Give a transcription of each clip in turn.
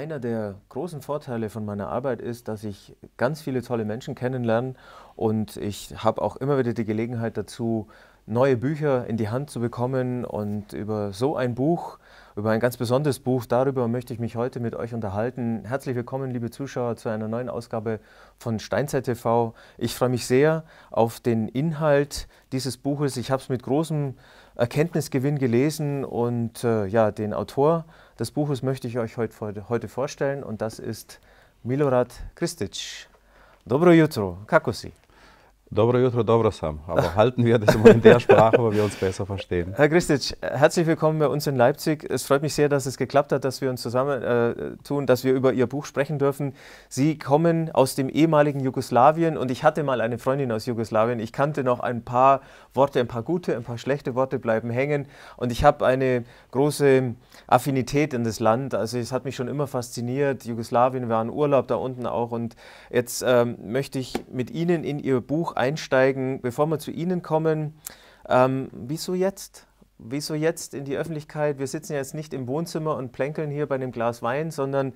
einer der großen Vorteile von meiner Arbeit ist, dass ich ganz viele tolle Menschen kennenlerne und ich habe auch immer wieder die Gelegenheit dazu, neue Bücher in die Hand zu bekommen und über so ein Buch, über ein ganz besonderes Buch, darüber möchte ich mich heute mit euch unterhalten. Herzlich willkommen, liebe Zuschauer, zu einer neuen Ausgabe von Steinzeit TV. Ich freue mich sehr auf den Inhalt dieses Buches. Ich habe es mit großem Erkenntnisgewinn gelesen und äh, ja, den Autor des Buches möchte ich euch heute, heute vorstellen und das ist Milorad Kristic. Dobro jutro, kako Dobro jutro, dobro sam. Aber halten wir das immer in der Sprache, wo wir uns besser verstehen. Herr Christic, herzlich willkommen bei uns in Leipzig. Es freut mich sehr, dass es geklappt hat, dass wir uns zusammen äh, tun, dass wir über Ihr Buch sprechen dürfen. Sie kommen aus dem ehemaligen Jugoslawien und ich hatte mal eine Freundin aus Jugoslawien. Ich kannte noch ein paar Worte, ein paar gute, ein paar schlechte Worte bleiben hängen und ich habe eine große Affinität in das Land. Also es hat mich schon immer fasziniert. Jugoslawien war ein Urlaub da unten auch und jetzt ähm, möchte ich mit Ihnen in Ihr Buch einsteigen, bevor wir zu Ihnen kommen. Ähm, wieso jetzt? Wieso jetzt in die Öffentlichkeit? Wir sitzen jetzt nicht im Wohnzimmer und plänkeln hier bei einem Glas Wein, sondern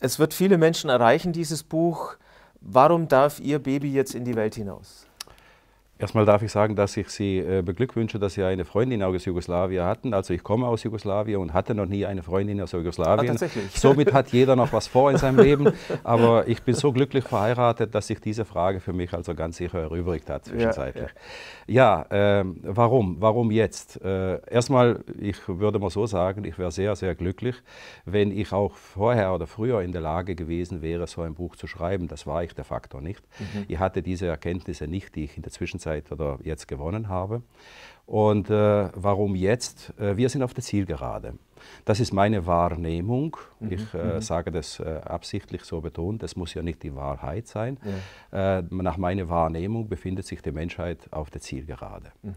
es wird viele Menschen erreichen, dieses Buch. Warum darf Ihr Baby jetzt in die Welt hinaus? Erstmal darf ich sagen, dass ich Sie äh, beglückwünsche, dass Sie eine Freundin aus Jugoslawien hatten. Also ich komme aus Jugoslawien und hatte noch nie eine Freundin aus Jugoslawien. Ah, tatsächlich. Somit hat jeder noch was vor in seinem Leben. Aber ich bin so glücklich verheiratet, dass sich diese Frage für mich also ganz sicher erübrigt hat zwischenzeitlich. Ja, ja. ja äh, warum? Warum jetzt? Äh, erstmal, ich würde mal so sagen, ich wäre sehr, sehr glücklich, wenn ich auch vorher oder früher in der Lage gewesen wäre, so ein Buch zu schreiben. Das war ich de facto nicht. Mhm. Ich hatte diese Erkenntnisse nicht, die ich in der Zwischenzeit Zeit oder jetzt gewonnen habe. Und äh, warum jetzt? Äh, wir sind auf der Zielgerade. Das ist meine Wahrnehmung. Mhm. Ich äh, mhm. sage das äh, absichtlich so betont. Das muss ja nicht die Wahrheit sein. Ja. Äh, nach meiner Wahrnehmung befindet sich die Menschheit auf der Zielgerade. Mhm.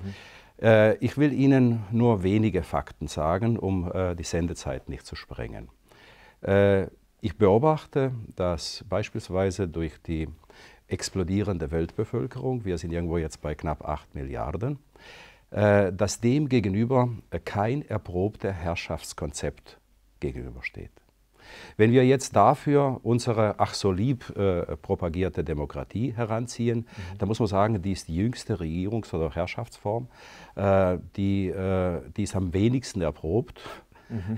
Äh, ich will Ihnen nur wenige Fakten sagen, um die Sendezeit nicht zu sprengen. Ich beobachte, dass beispielsweise durch die explodierende Weltbevölkerung, wir sind irgendwo jetzt bei knapp 8 Milliarden, äh, dass dem gegenüber äh, kein erprobter Herrschaftskonzept gegenübersteht. Wenn wir jetzt dafür unsere ach so lieb äh, propagierte Demokratie heranziehen, mhm. dann muss man sagen, die ist die jüngste Regierungs- oder Herrschaftsform, äh, die, äh, die ist am wenigsten erprobt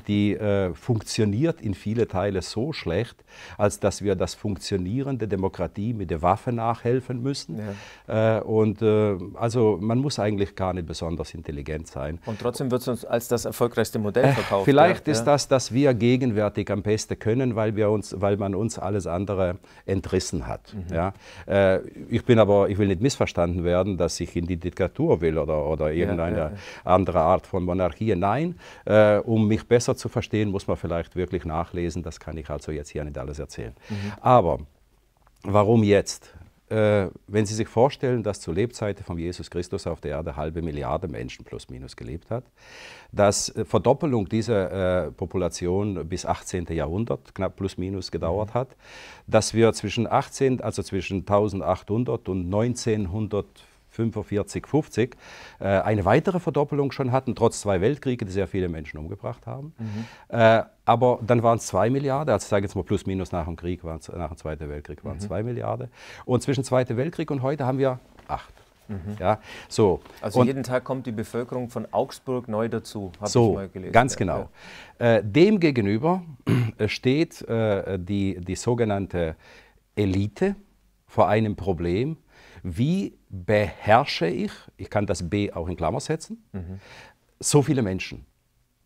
die äh, funktioniert in vielen Teilen so schlecht, als dass wir das Funktionieren der Demokratie mit der Waffe nachhelfen müssen. Ja. Äh, und äh, also man muss eigentlich gar nicht besonders intelligent sein. Und trotzdem wird es uns als das erfolgreichste Modell äh, verkauft. vielleicht ja, ist das, dass wir gegenwärtig am besten können, weil, wir uns, weil man uns alles andere entrissen hat. Mhm. Ja? Äh, ich bin aber, ich will nicht missverstanden werden, dass ich in die Diktatur will oder, oder irgendeine andere Art von Monarchie. Nein, äh, um mich besser zu verstehen, muss man vielleicht wirklich nachlesen. Das kann ich also jetzt hier nicht alles erzählen. Mhm. Aber warum jetzt? Äh, wenn Sie sich vorstellen, dass zur Lebzeit von Jesus Christus auf der Erde halbe Milliarde Menschen plus minus gelebt hat, dass äh, Verdoppelung dieser äh, Population bis 18. Jahrhundert knapp plus minus gedauert mhm. hat, dass wir zwischen 18, also zwischen 1800 und 1900 45, 50 äh, eine weitere Verdoppelung schon hatten, trotz zwei Weltkriege, die sehr viele Menschen umgebracht haben. Mhm. Äh, aber dann waren es zwei Milliarden, also ich sage jetzt mal plus minus nach dem Krieg, nach dem Zweiten Weltkrieg waren es 2 mhm. Milliarden. Und zwischen Zweiten Weltkrieg und heute haben wir acht. Mhm. Ja, so. Also und jeden Tag kommt die Bevölkerung von Augsburg neu dazu, habe so, ich mal gelesen. Ganz genau. Ja. Äh, Demgegenüber äh, steht äh, die, die sogenannte Elite vor einem Problem, wie beherrsche ich, ich kann das B auch in Klammer setzen, mhm. so viele Menschen?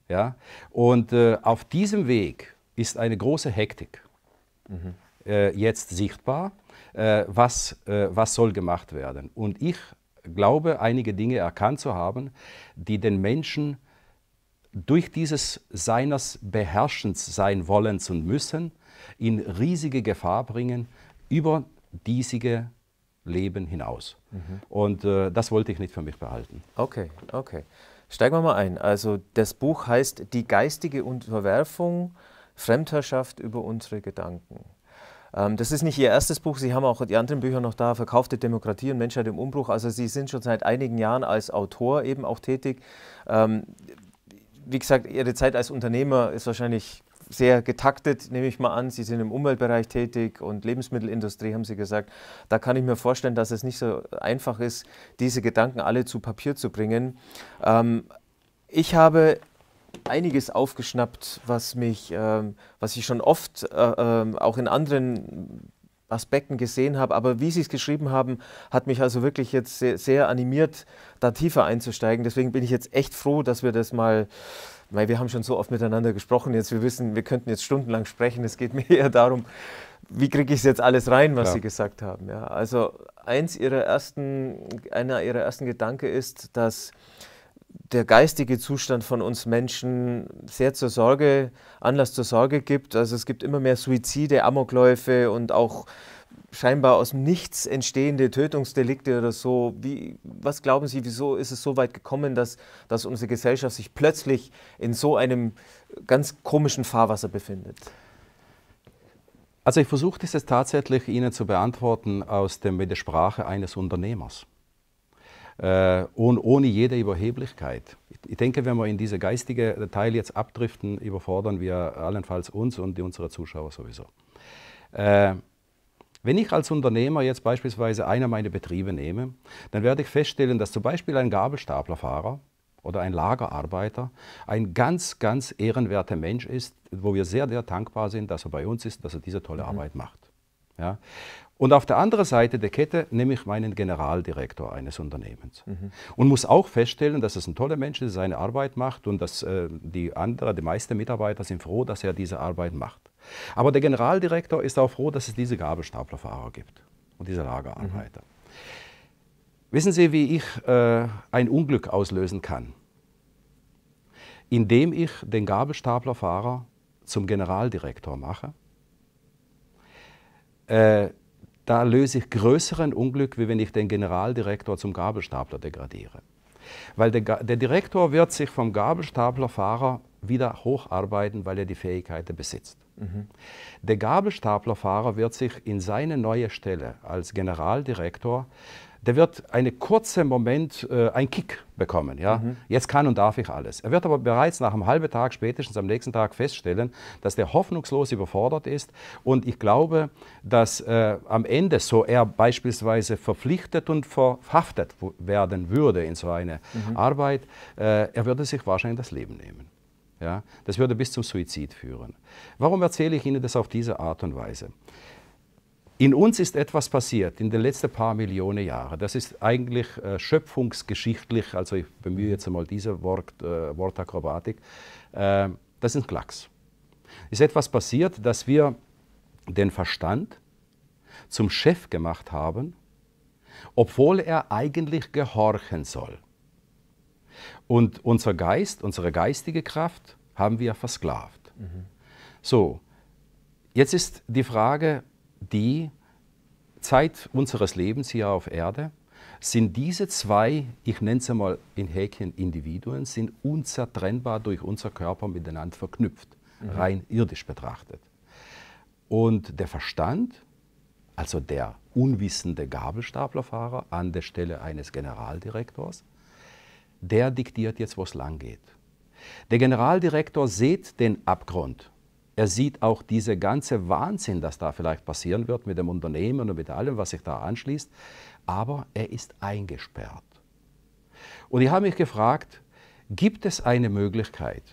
Ja? Und äh, auf diesem Weg ist eine große Hektik mhm. äh, jetzt sichtbar. Äh, was, äh, was soll gemacht werden? Und ich glaube, einige Dinge erkannt zu haben, die den Menschen durch dieses Seines Beherrschens sein wollens und müssen in riesige Gefahr bringen über diesige Leben hinaus. Mhm. Und äh, das wollte ich nicht für mich behalten. Okay, okay. Steigen wir mal ein. Also das Buch heißt Die geistige Unterwerfung, Fremdherrschaft über unsere Gedanken. Ähm, das ist nicht Ihr erstes Buch. Sie haben auch die anderen Bücher noch da, Verkaufte Demokratie und Menschheit im Umbruch. Also Sie sind schon seit einigen Jahren als Autor eben auch tätig. Ähm, wie gesagt, Ihre Zeit als Unternehmer ist wahrscheinlich sehr getaktet, nehme ich mal an. Sie sind im Umweltbereich tätig und Lebensmittelindustrie, haben Sie gesagt. Da kann ich mir vorstellen, dass es nicht so einfach ist, diese Gedanken alle zu Papier zu bringen. Ähm, ich habe einiges aufgeschnappt, was mich, ähm, was ich schon oft äh, äh, auch in anderen Aspekten gesehen habe, aber wie Sie es geschrieben haben, hat mich also wirklich jetzt sehr, sehr animiert, da tiefer einzusteigen. Deswegen bin ich jetzt echt froh, dass wir das mal weil wir haben schon so oft miteinander gesprochen, jetzt wir wissen, wir könnten jetzt stundenlang sprechen, es geht mir eher darum, wie kriege ich jetzt alles rein, was ja. Sie gesagt haben. Ja, also eins ihrer ersten, einer Ihrer ersten Gedanken ist, dass der geistige Zustand von uns Menschen sehr zur Sorge, Anlass zur Sorge gibt. Also es gibt immer mehr Suizide, Amokläufe und auch scheinbar aus dem Nichts entstehende Tötungsdelikte oder so. Wie, was glauben Sie, wieso ist es so weit gekommen, dass, dass unsere Gesellschaft sich plötzlich in so einem ganz komischen Fahrwasser befindet? Also ich versuche das jetzt tatsächlich Ihnen zu beantworten aus dem, der Sprache eines Unternehmers äh, und ohne jede Überheblichkeit. Ich denke, wenn wir in diese geistige Teil jetzt abdriften, überfordern wir allenfalls uns und unsere Zuschauer sowieso. Äh, wenn ich als Unternehmer jetzt beispielsweise einer meiner Betriebe nehme, dann werde ich feststellen, dass zum Beispiel ein Gabelstaplerfahrer oder ein Lagerarbeiter ein ganz, ganz ehrenwerter Mensch ist, wo wir sehr, sehr dankbar sind, dass er bei uns ist, dass er diese tolle mhm. Arbeit macht. Ja? Und auf der anderen Seite der Kette nehme ich meinen Generaldirektor eines Unternehmens mhm. und muss auch feststellen, dass es ein toller Mensch ist, der seine Arbeit macht und dass äh, die andere, die meisten Mitarbeiter sind froh, dass er diese Arbeit macht. Aber der Generaldirektor ist auch froh, dass es diese Gabelstaplerfahrer gibt und diese Lagerarbeiter. Mhm. Wissen Sie, wie ich äh, ein Unglück auslösen kann? Indem ich den Gabelstaplerfahrer zum Generaldirektor mache, äh, da löse ich größeren Unglück, wie wenn ich den Generaldirektor zum Gabelstapler degradiere. Weil der, der, Direktor wird sich vom Gabelstaplerfahrer wieder hocharbeiten, weil er die Fähigkeiten besitzt. Mhm. Der Gabelstaplerfahrer wird sich in seine neue Stelle als Generaldirektor, der wird einen kurzen Moment äh, einen Kick bekommen. Ja? Mhm. Jetzt kann und darf ich alles. Er wird aber bereits nach einem halben Tag, spätestens am nächsten Tag feststellen, dass der hoffnungslos überfordert ist. Und ich glaube, dass äh, am Ende, so er beispielsweise verpflichtet und verhaftet werden würde in so eine mhm. Arbeit, äh, er würde sich wahrscheinlich das Leben nehmen. Ja? Das würde bis zum Suizid führen. Warum erzähle ich Ihnen das auf diese Art und Weise? In uns ist etwas passiert in den letzten paar Millionen Jahren. Das ist eigentlich äh, schöpfungsgeschichtlich, also ich bemühe jetzt einmal diese Wort, äh, Wortakrobatik. Äh, das ist ein Klacks. Ist etwas passiert, dass wir den Verstand zum Chef gemacht haben, obwohl er eigentlich gehorchen soll. Und unser Geist, unsere geistige Kraft haben wir versklavt. Mhm. So, jetzt ist die Frage, die Zeit unseres Lebens hier auf Erde, sind diese zwei, ich nenne es einmal in Häkchen Individuen, sind unzertrennbar durch unser Körper miteinander verknüpft, mhm. rein irdisch betrachtet. Und der Verstand, also der unwissende Gabelstaplerfahrer an der Stelle eines Generaldirektors, der diktiert jetzt, wo es lang geht. Der Generaldirektor sieht den Abgrund. Er sieht auch diese ganze Wahnsinn, das da vielleicht passieren wird mit dem Unternehmen und mit allem, was sich da anschließt. Aber er ist eingesperrt. Und ich habe mich gefragt, gibt es eine Möglichkeit,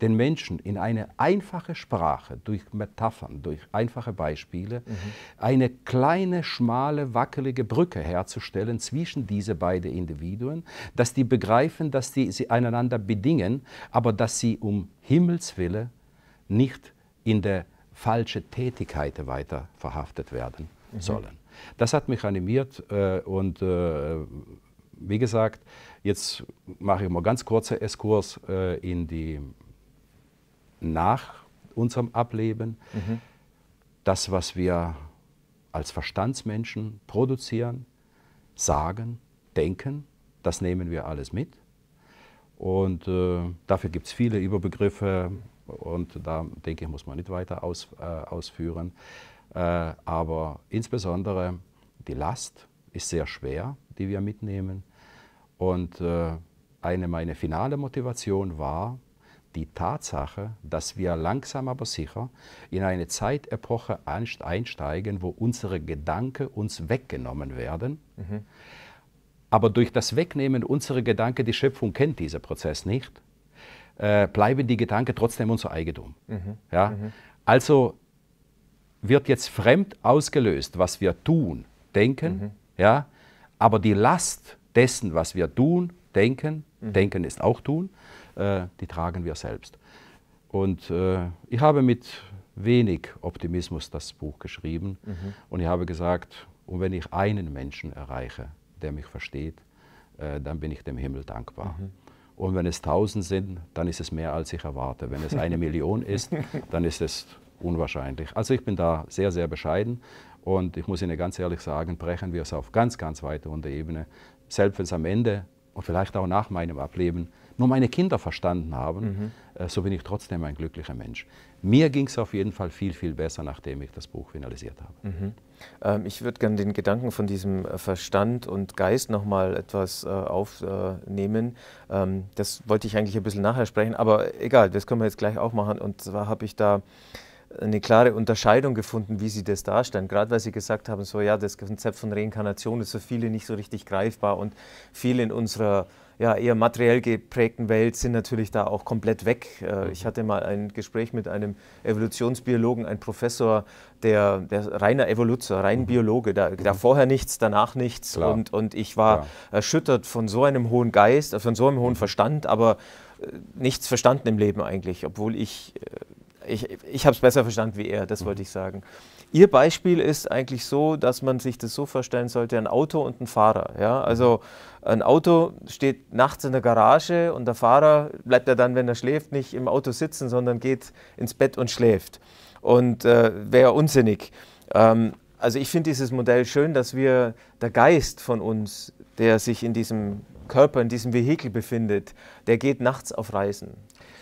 den Menschen in eine einfache Sprache, durch Metaphern, durch einfache Beispiele, mhm. eine kleine, schmale, wackelige Brücke herzustellen zwischen diese beiden Individuen, dass die begreifen, dass die, sie einander bedingen, aber dass sie um Himmels Wille nicht in der falschen Tätigkeit weiter verhaftet werden mhm. sollen. Das hat mich animiert äh, und äh, wie gesagt, jetzt mache ich mal ganz kurzer Eskurs äh, in die nach unserem Ableben. Mhm. Das, was wir als Verstandsmenschen produzieren, sagen, denken, das nehmen wir alles mit. Und äh, dafür gibt es viele Überbegriffe und da denke ich, muss man nicht weiter aus, äh, ausführen. Äh, aber insbesondere die Last ist sehr schwer, die wir mitnehmen. Und äh, eine meine finale Motivation war, die Tatsache, dass wir langsam aber sicher in eine Zeitepoche einsteigen, wo unsere Gedanken uns weggenommen werden. Mhm. Aber durch das Wegnehmen unserer Gedanken, die Schöpfung kennt diesen Prozess nicht, äh, bleiben die Gedanken trotzdem unser Eigentum. Mhm. Ja? Mhm. Also wird jetzt fremd ausgelöst, was wir tun, denken, ja? aber die Last dessen, was wir tun, denken, denken ist auch tun, äh, die tragen wir selbst. Und äh, ich habe mit wenig Optimismus das Buch geschrieben mhm. und ich habe gesagt, und wenn ich einen Menschen erreiche, der mich versteht, äh, dann bin ich dem Himmel dankbar. Mhm. Und wenn es tausend sind, dann ist es mehr, als ich erwarte. Wenn es eine Million ist, dann ist es unwahrscheinlich. Also ich bin da sehr, sehr bescheiden. Und ich muss Ihnen ganz ehrlich sagen, brechen wir es auf ganz, ganz weite Ebene. Selbst wenn es am Ende und vielleicht auch nach meinem Ableben nur meine Kinder verstanden haben, mhm. Äh, so bin ich trotzdem ein glücklicher Mensch. Mir ging es auf jeden Fall viel, viel besser, nachdem ich das Buch finalisiert habe. Mhm. Ähm, ich würde gerne den Gedanken von diesem äh, Verstand und Geist nochmal etwas äh, aufnehmen. Äh, ähm, das wollte ich eigentlich ein bisschen nachher sprechen, aber egal, das können wir jetzt gleich auch machen. Und zwar habe ich da eine klare Unterscheidung gefunden, wie Sie das darstellen. Gerade weil Sie gesagt haben, so ja, das Konzept von Reinkarnation ist für viele nicht so richtig greifbar und viele in unserer ja, eher materiell geprägten Welt sind natürlich da auch komplett weg. Äh, mhm. Ich hatte mal ein Gespräch mit einem Evolutionsbiologen, einem Professor, der, der reiner Evoluzer, rein mhm. Biologe, da, mhm. da, vorher nichts, danach nichts. Und, und ich war Klar. erschüttert von so einem hohen Geist, äh, von so einem hohen mhm. Verstand, aber äh, nichts verstanden im Leben eigentlich, obwohl ich, ich, ich habe es besser verstanden wie er, das wollte ich sagen. Ihr Beispiel ist eigentlich so, dass man sich das so vorstellen sollte, ein Auto und ein Fahrer. Ja? Also ein Auto steht nachts in der Garage und der Fahrer bleibt ja dann, wenn er schläft, nicht im Auto sitzen, sondern geht ins Bett und schläft. Und äh, wäre unsinnig. Ähm, also ich finde dieses Modell schön, dass wir der Geist von uns, der sich in diesem Körper, in diesem Vehikel befindet, der geht nachts auf Reisen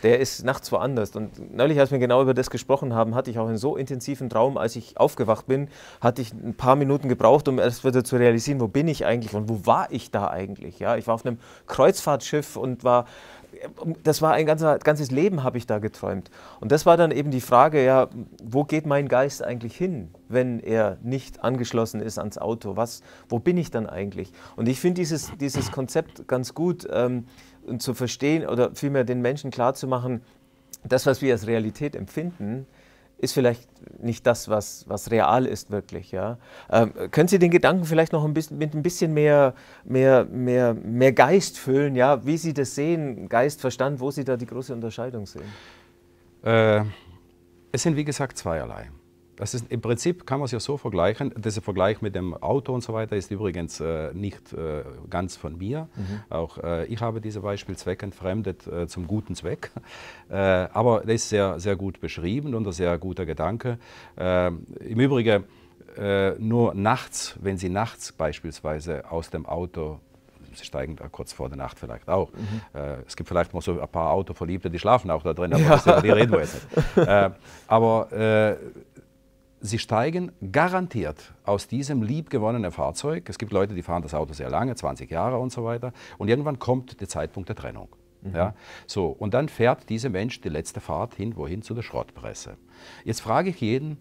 der ist nachts woanders. Und neulich, als wir genau über das gesprochen haben, hatte ich auch einen so intensiven Traum, als ich aufgewacht bin, hatte ich ein paar Minuten gebraucht, um erst wieder zu realisieren, wo bin ich eigentlich und wo war ich da eigentlich? Ja, ich war auf einem Kreuzfahrtschiff und war das war ein ganzer, ganzes Leben, habe ich da geträumt. Und das war dann eben die Frage, ja, wo geht mein Geist eigentlich hin, wenn er nicht angeschlossen ist ans Auto? Was, wo bin ich dann eigentlich? Und ich finde dieses, dieses Konzept ganz gut. Ähm, und zu verstehen oder vielmehr den Menschen klarzumachen, das, was wir als Realität empfinden, ist vielleicht nicht das, was, was real ist wirklich. Ja? Ähm, können Sie den Gedanken vielleicht noch ein bisschen, mit ein bisschen mehr, mehr, mehr, mehr Geist füllen, ja? wie Sie das sehen, Geist, Verstand, wo Sie da die große Unterscheidung sehen? Äh, es sind wie gesagt zweierlei. Das ist, Im Prinzip kann man es ja so vergleichen. Dieser Vergleich mit dem Auto und so weiter ist übrigens äh, nicht äh, ganz von mir. Mhm. Auch äh, ich habe dieses Beispiel zweckentfremdet äh, zum guten Zweck. Äh, aber das ist sehr, sehr gut beschrieben und ein sehr guter Gedanke. Äh, Im Übrigen, nur nachts, wenn Sie nachts beispielsweise aus dem Auto sie steigen da kurz vor der Nacht vielleicht auch. Mhm. Äh, es gibt vielleicht mal so ein paar Autoverliebte, die schlafen auch da drin, aber ja. das, die reden wir jetzt nicht. Äh, aber äh, Sie steigen garantiert aus diesem liebgewonnenen Fahrzeug. Es gibt Leute, die fahren das Auto sehr lange, 20 Jahre und so weiter. Und irgendwann kommt der Zeitpunkt der Trennung. Mhm. Ja, so, und dann fährt dieser Mensch die letzte Fahrt hin, wohin? Zu der Schrottpresse. Jetzt frage ich jeden,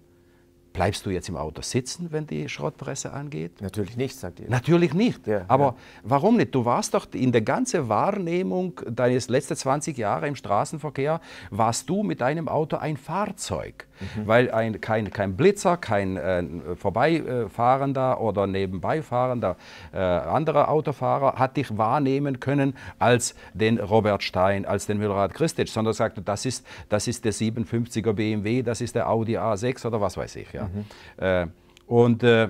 Bleibst du jetzt im Auto sitzen, wenn die Schrottpresse angeht? Natürlich nicht, sagt ihr. Natürlich nicht. Ja, Aber ja. warum nicht? Du warst doch in der ganzen Wahrnehmung deines letzten 20 Jahre im Straßenverkehr, warst du mit deinem Auto ein Fahrzeug. Mhm. Weil ein, kein, kein Blitzer, kein äh, vorbeifahrender oder nebenbeifahrender äh, anderer Autofahrer hat dich wahrnehmen können als den Robert Stein, als den Müllerat Christitsch, sondern sagte, das ist, das ist der 57er BMW, das ist der Audi A6 oder was weiß ich. Ja. Ja. Mhm. Äh, und äh,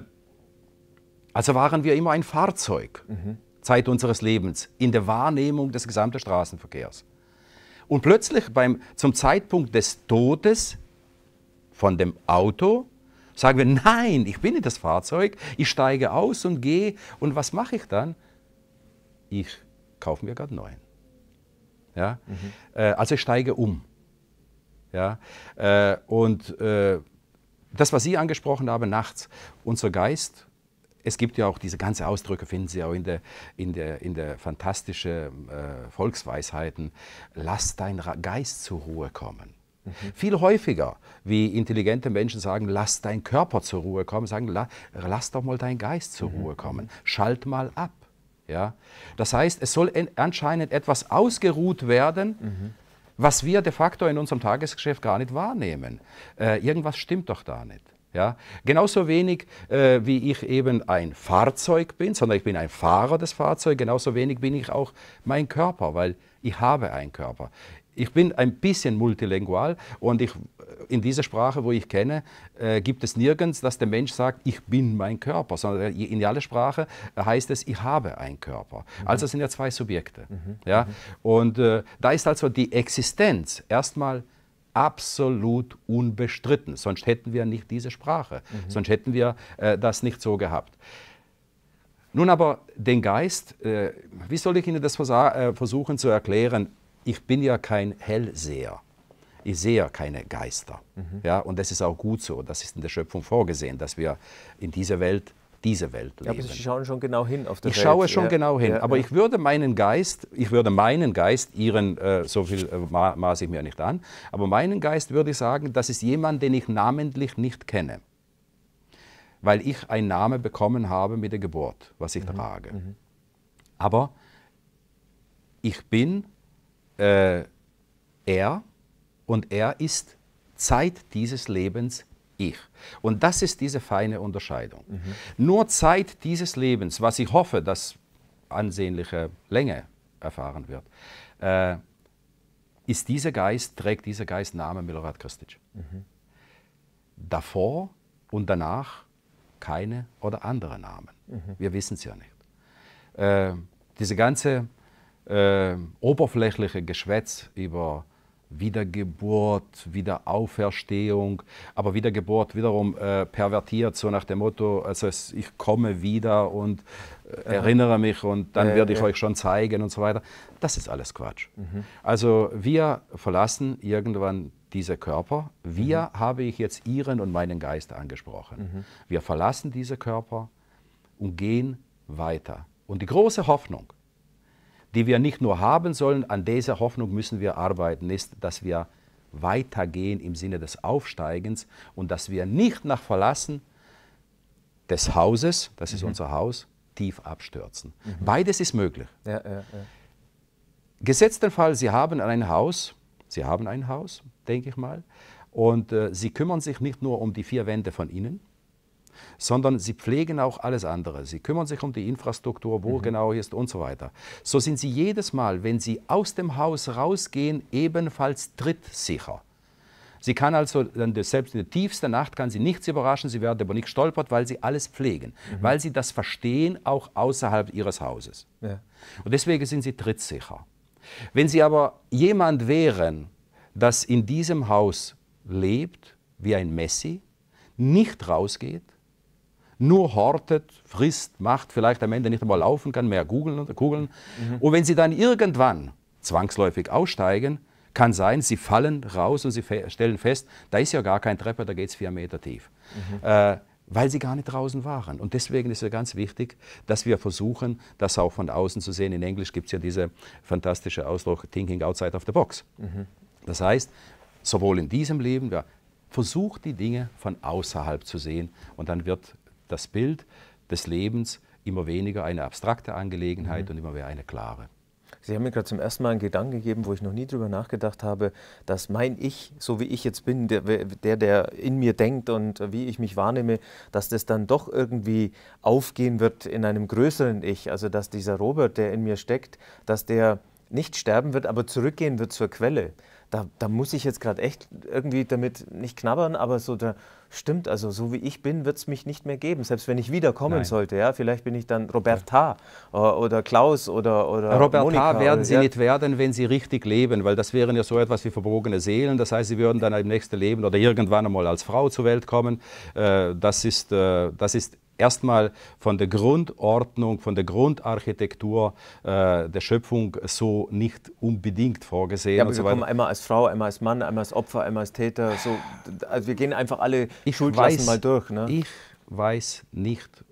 also waren wir immer ein Fahrzeug, mhm. Zeit unseres Lebens, in der Wahrnehmung des gesamten Straßenverkehrs. Und plötzlich beim, zum Zeitpunkt des Todes von dem Auto sagen wir, nein, ich bin nicht das Fahrzeug, ich steige aus und gehe. Und was mache ich dann? Ich kaufe mir gerade neuen. Ja? Mhm. Äh, also ich steige um. Ja? Äh, und äh, das, was Sie angesprochen haben, nachts, unser Geist, es gibt ja auch diese ganzen Ausdrücke, finden Sie auch in der, in der, in der fantastischen äh, Volksweisheiten, lass dein Geist zur Ruhe kommen. Mhm. Viel häufiger, wie intelligente Menschen sagen, lass dein Körper zur Ruhe kommen, sagen, la, lass doch mal dein Geist zur mhm. Ruhe kommen, mhm. schalt mal ab. Ja? Das heißt, es soll anscheinend etwas ausgeruht werden, mhm was wir de facto in unserem Tagesgeschäft gar nicht wahrnehmen. Äh, irgendwas stimmt doch da nicht. Ja? Genauso wenig äh, wie ich eben ein Fahrzeug bin, sondern ich bin ein Fahrer des Fahrzeugs, genauso wenig bin ich auch mein Körper, weil ich habe einen Körper. Ich bin ein bisschen multilingual und ich in dieser Sprache, wo ich kenne, äh, gibt es nirgends, dass der Mensch sagt, ich bin mein Körper, sondern äh, in aller Sprache äh, heißt es, ich habe einen Körper. Mhm. Also sind ja zwei Subjekte. Mhm. mhm. Ja? Und äh, da ist also die Existenz erstmal absolut unbestritten. Sonst hätten wir nicht diese Sprache, mhm. sonst hätten wir äh, das nicht so gehabt. Nun aber den Geist, äh, wie soll ich Ihnen das äh, versuchen zu erklären? Ich bin ja kein Hellseher ich sehe ja keine Geister. Mhm. Ja, und das ist auch gut so. Das ist in der Schöpfung vorgesehen, dass wir in dieser Welt diese Welt leben. Ja, aber Sie schauen schon genau hin auf der Ich Welt. schaue schon ja. genau hin, aber ich würde meinen Geist, ich würde meinen Geist, Ihren, äh, so viel äh, maße ich mir nicht an, aber meinen Geist würde ich sagen, das ist jemand, den ich namentlich nicht kenne, weil ich einen Namen bekommen habe mit der Geburt, was ich mhm. trage. Mhm. Aber ich bin äh, er, und er ist Zeit dieses Lebens ich. Und das ist diese feine Unterscheidung. Mhm. Nur Zeit dieses Lebens, was ich hoffe, dass ansehnliche Länge erfahren wird, äh, ist dieser Geist, trägt dieser Geist Name Milorad Kristic. Mhm. Davor und danach keine oder andere Namen. Mhm. Wir wissen es ja nicht. Äh, diese ganze äh, oberflächliche Geschwätz über Wiedergeburt, Wiederauferstehung, aber Wiedergeburt wiederum äh, pervertiert, so nach dem Motto, also es, ich komme wieder und äh, erinnere mich und dann äh, werde ich euch schon zeigen und so weiter. Das ist alles Quatsch. Mhm. Also wir verlassen irgendwann diese Körper. Wir mhm. habe ich jetzt ihren und meinen Geist angesprochen. Mhm. Wir verlassen diese Körper und gehen weiter. Und die große Hoffnung, die wir nicht nur haben sollen, an dieser Hoffnung müssen wir arbeiten, ist, dass wir weitergehen im Sinne des Aufsteigens und dass wir nicht nach Verlassen des Hauses, das mhm. ist unser Haus, tief abstürzen. Mhm. Beides ist möglich. Ja, ja, ja. Gesetzt Fall, Sie haben ein Haus, Sie haben ein Haus, denke ich mal, und äh, Sie kümmern sich nicht nur um die vier Wände von innen, sondern sie pflegen auch alles andere. Sie kümmern sich um die Infrastruktur, wo mhm. genau ist und so weiter. So sind sie jedes Mal, wenn sie aus dem Haus rausgehen, ebenfalls trittsicher. Sie kann also, selbst in der tiefsten Nacht kann sie nichts überraschen, sie werden aber nicht stolpert, weil sie alles pflegen, mhm. weil sie das verstehen, auch außerhalb ihres Hauses. Ja. Und deswegen sind sie trittsicher. Wenn sie aber jemand wären, das in diesem Haus lebt, wie ein Messi, nicht rausgeht, nur hortet, frisst, macht, vielleicht am Ende nicht einmal laufen kann, mehr kugeln. Und, kugeln. Mhm. und wenn sie dann irgendwann zwangsläufig aussteigen, kann sein, sie fallen raus und sie fe stellen fest, da ist ja gar kein Treppe, da geht es vier Meter tief. Mhm. Äh, weil sie gar nicht draußen waren. Und deswegen ist es ganz wichtig, dass wir versuchen, das auch von außen zu sehen. In Englisch gibt es ja diese fantastische Ausdruck, Thinking Outside of the Box. Mhm. Das heißt, sowohl in diesem Leben, ja, versucht die Dinge von außerhalb zu sehen und dann wird das Bild des Lebens immer weniger eine abstrakte Angelegenheit mhm. und immer mehr eine klare. Sie haben mir gerade zum ersten Mal einen Gedanken gegeben, wo ich noch nie drüber nachgedacht habe, dass mein Ich, so wie ich jetzt bin, der, der, der in mir denkt und wie ich mich wahrnehme, dass das dann doch irgendwie aufgehen wird in einem größeren Ich. Also dass dieser Robert, der in mir steckt, dass der nicht sterben wird, aber zurückgehen wird zur Quelle da, da muss ich jetzt gerade echt irgendwie damit nicht knabbern, aber so da stimmt, also so wie ich bin, wird es mich nicht mehr geben, selbst wenn ich wiederkommen Nein. sollte. Ja? Vielleicht bin ich dann Roberta ja. oder Klaus oder, oder Roberta Monika, werden oder, Sie ja? nicht werden, wenn Sie richtig leben, weil das wären ja so etwas wie verbogene Seelen. Das heißt, Sie würden dann im nächsten Leben oder irgendwann einmal als Frau zur Welt kommen. Äh, das, ist, äh, das ist erstmal von der Grundordnung, von der Grundarchitektur äh, der Schöpfung so nicht unbedingt vorgesehen. Ja, aber so wir kommen einmal als Frau, einmal als Mann, einmal als Opfer, einmal als Täter. So, also wir gehen einfach alle ich Schuldklassen weiß, mal durch. Ne? Ich weiß nicht,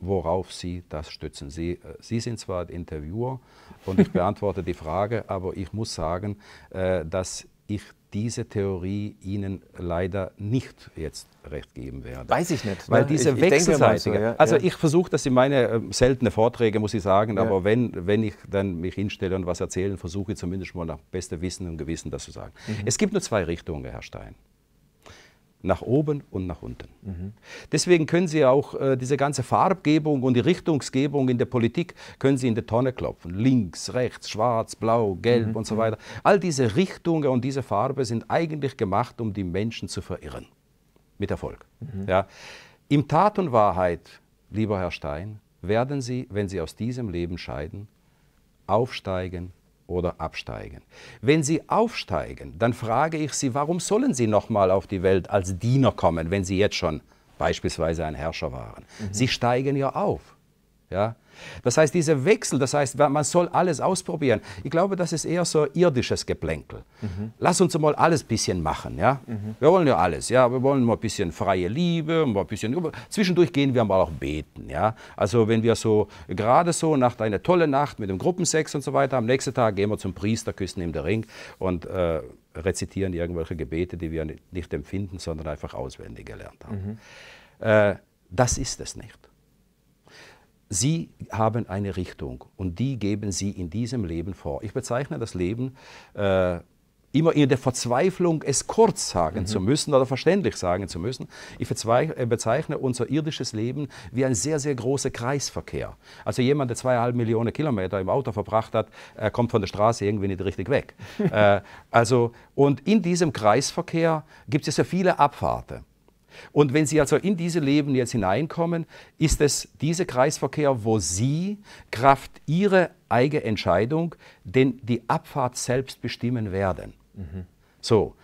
worauf Sie das stützen. Sie, äh, Sie sind zwar Interviewer und ich beantworte die Frage, aber ich muss sagen, äh, dass ich diese Theorie Ihnen leider nicht jetzt recht geben werde. Weiß ich nicht. Weil ne? diese ich, wechselseitige. Ich so, ja, also ja. ich versuche das in meine äh, seltenen Vorträge, muss ich sagen, ja. aber wenn, wenn ich dann mich hinstelle und was erzähle, versuche ich zumindest mal nach bestem Wissen und Gewissen das zu sagen. Mhm. Es gibt nur zwei Richtungen, Herr Stein nach oben und nach unten. Mhm. Deswegen können Sie auch äh, diese ganze Farbgebung und die Richtungsgebung in der Politik können Sie in die Tonne klopfen. Links, rechts, schwarz, blau, gelb mhm. und so mhm. weiter. All diese Richtungen und diese Farbe sind eigentlich gemacht, um die Menschen zu verirren. Mit Erfolg. Mhm. Ja. Im Tat und Wahrheit, lieber Herr Stein, werden Sie, wenn Sie aus diesem Leben scheiden, aufsteigen oder absteigen. Wenn sie aufsteigen, dann frage ich sie, warum sollen sie nochmal auf die Welt als Diener kommen, wenn sie jetzt schon beispielsweise ein Herrscher waren? Mhm. Sie steigen ja auf. Ja? Das heißt, dieser Wechsel, das heißt, man soll alles ausprobieren. Ich glaube, das ist eher so irdisches Geplänkel. Mhm. Lass uns mal alles ein bisschen machen. Ja? Mhm. Wir wollen ja alles. Ja? Wir wollen mal ein bisschen freie Liebe, mal ein bisschen. Zwischendurch gehen wir mal auch beten. Ja? Also, wenn wir so gerade so nach einer tollen Nacht mit dem Gruppensex und so weiter, am nächsten Tag gehen wir zum Priester, küssen ihm den Ring und äh, rezitieren irgendwelche Gebete, die wir nicht empfinden, sondern einfach auswendig gelernt haben. Mhm. Äh, das ist es nicht. Sie haben eine Richtung und die geben Sie in diesem Leben vor. Ich bezeichne das Leben äh, immer in der Verzweiflung, es kurz sagen mhm. zu müssen oder verständlich sagen zu müssen. Ich äh, bezeichne unser irdisches Leben wie ein sehr, sehr großer Kreisverkehr. Also jemand, der zweieinhalb Millionen Kilometer im Auto verbracht hat, kommt von der Straße irgendwie nicht richtig weg. äh, also, und in diesem Kreisverkehr gibt es ja viele Abfahrten. Und wenn Sie also in diese Leben jetzt hineinkommen, ist es dieser Kreisverkehr, wo Sie Kraft Ihrer eigenen Entscheidung denn die Abfahrt selbst bestimmen werden. Mhm. So,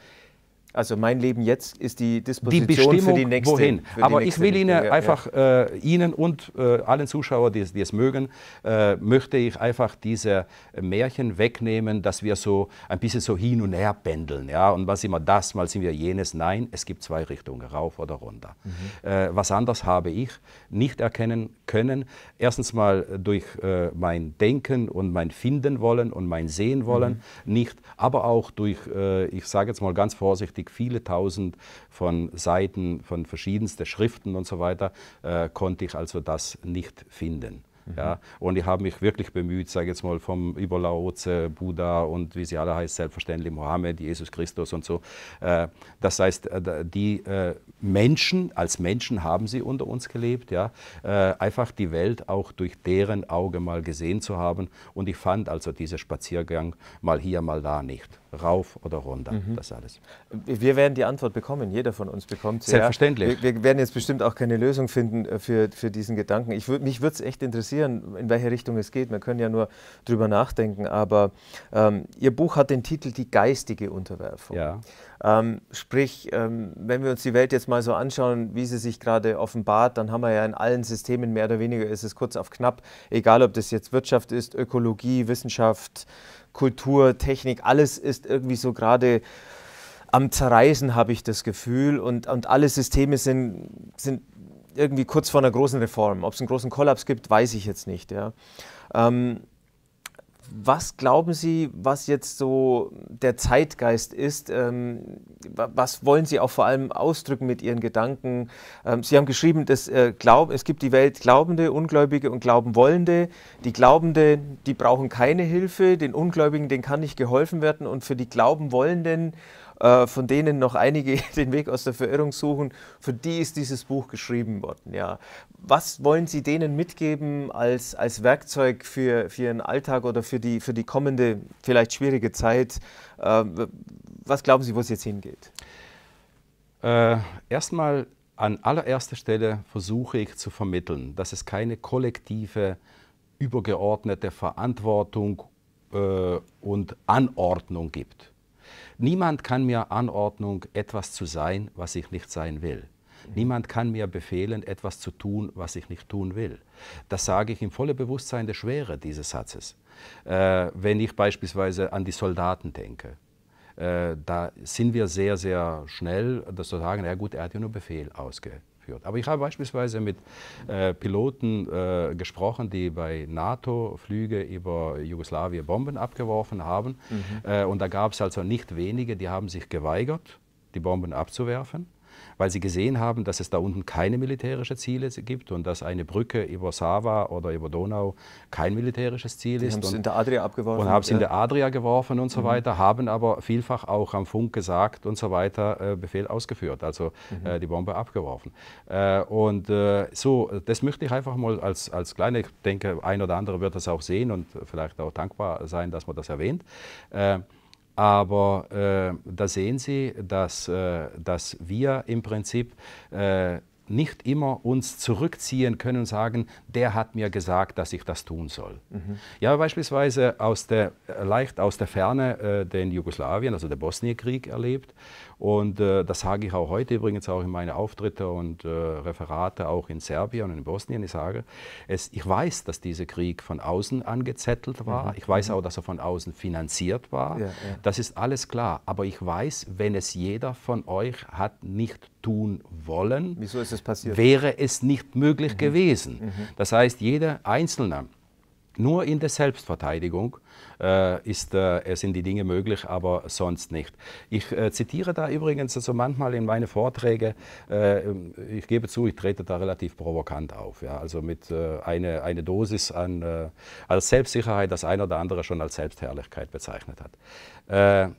also mein Leben jetzt ist die Disposition die für die nächste. Wohin. Die Aber nächste ich will Ihnen ja, einfach, ja. Äh, Ihnen und äh, allen Zuschauern, die, die es mögen, äh, möchte ich einfach diese Märchen wegnehmen, dass wir so ein bisschen so hin und her pendeln. Ja? Und was immer das, mal sind wir jenes. Nein, es gibt zwei Richtungen, rauf oder runter. Mhm. Äh, was anders habe ich nicht erkennen können. Erstens mal durch äh, mein Denken und mein Finden wollen und mein Sehen wollen mhm. nicht, aber auch durch, äh, ich sage jetzt mal ganz vorsichtig, richtig viele tausend von Seiten, von verschiedensten Schriften und so weiter, äh, konnte ich also das nicht finden. Mhm. Ja, und ich habe mich wirklich bemüht, sage jetzt mal, vom über Buddha und wie sie alle heißt, selbstverständlich Mohammed, Jesus Christus und so. Äh, das heißt, äh, die äh, Menschen, als Menschen haben sie unter uns gelebt, ja, einfach die Welt auch durch deren Auge mal gesehen zu haben. Und ich fand also diesen Spaziergang mal hier, mal da nicht rauf oder runter, mhm. das alles. Wir werden die Antwort bekommen, jeder von uns bekommt sie. Selbstverständlich. Wir, wir, werden jetzt bestimmt auch keine Lösung finden äh, für, für diesen Gedanken. Ich würd, mich würde es echt interessieren, in welche Richtung es geht. Wir können ja nur drüber nachdenken, aber ähm, Ihr Buch hat den Titel Die geistige Unterwerfung. Ja. Ähm, sprich, ähm, wenn wir uns die Welt jetzt mal so anschauen, wie sie sich gerade offenbart, dann haben wir ja in allen Systemen mehr oder weniger, ist es kurz auf knapp, egal ob das jetzt Wirtschaft ist, Ökologie, Wissenschaft, Kultur, Technik, alles ist irgendwie so gerade am Zerreißen, habe ich das Gefühl. Und, und alle Systeme sind, sind irgendwie kurz vor einer großen Reform. Ob es einen großen Kollaps gibt, weiß ich jetzt nicht. Ja. Ähm, was glauben Sie, was jetzt so der Zeitgeist ist? Ähm, was wollen Sie auch vor allem ausdrücken mit Ihren Gedanken? Ähm, Sie haben geschrieben, dass, äh, glaub, es gibt die Welt Glaubende, Ungläubige und Glaubenwollende. Die Glaubenden, die brauchen keine Hilfe, den Ungläubigen, denen kann nicht geholfen werden. Und für die Glaubenwollenden äh, von denen noch einige den Weg aus der Verirrung suchen, für die ist dieses Buch geschrieben worden. Ja. Was wollen Sie denen mitgeben als, als Werkzeug für, für Ihren Alltag oder für die, für die kommende, vielleicht schwierige Zeit? Ähm, was glauben Sie, wo es jetzt hingeht? Äh, erstmal an allererster Stelle versuche ich zu vermitteln, dass es keine kollektive, übergeordnete Verantwortung äh, und Anordnung gibt Niemand kann mir Anordnung, etwas zu sein, was ich nicht sein will. Mhm. Niemand kann mir befehlen, etwas zu tun, was ich nicht tun will. Das sage ich im vollen Bewusstsein der Schwere dieses Satzes. Äh, wenn ich beispielsweise an die Soldaten denke, äh, da sind wir sehr, sehr schnell, dass wir sagen, ja gut, er hat ja nur Befehl ausge, geführt. Aber ich habe beispielsweise mit äh, Piloten äh, gesprochen, die bei NATO-Flüge über Jugoslawien Bomben abgeworfen haben. Mhm. Äh, und da gab es also nicht wenige, die haben sich geweigert, die Bomben abzuwerfen weil sie gesehen haben, dass es da unten keine militärischen Ziele gibt und dass eine Brücke über Sava oder über Donau kein militärisches Ziel die ist. Haben es in der Adria abgeworfen. Und haben es in der Adria geworfen und so mhm. weiter, haben aber vielfach auch am Funk gesagt und so weiter, äh, Befehl ausgeführt, also äh, mhm. äh, die Bombe abgeworfen. Äh, und äh, so, das möchte ich einfach mal als, als kleine, ich denke, ein oder andere wird das auch sehen und vielleicht auch dankbar sein, dass man das erwähnt. Äh, aber äh, da sehen Sie, dass, äh, dass wir im Prinzip äh, nicht immer uns zurückziehen können und sagen, der hat mir gesagt, dass ich das tun soll. Mhm. Ja, beispielsweise aus der, äh, leicht aus der Ferne äh, den Jugoslawien, also der Bosnienkrieg erlebt. Und äh, das sage ich auch heute übrigens auch in meinen Auftritte und äh, Referate auch in Serbien und in Bosnien. Ich sage, es, ich weiß, dass dieser Krieg von außen angezettelt war. Mhm. Ich weiß mhm. auch, dass er von außen finanziert war. Ja, ja. Das ist alles klar. Aber ich weiß, wenn es jeder von euch hat nicht tun wollen, Wieso ist es passiert? wäre es nicht möglich mhm. gewesen. Mhm. Das heißt, jeder Einzelne, nur in der Selbstverteidigung äh, ist, äh, sind die Dinge möglich, aber sonst nicht. Ich äh, zitiere da übrigens also manchmal in meine Vorträge, äh, ich gebe zu, ich trete da relativ provokant auf. Ja? Also mit äh, einer eine Dosis an äh, als Selbstsicherheit, das ein oder andere schon als Selbstherrlichkeit bezeichnet hat.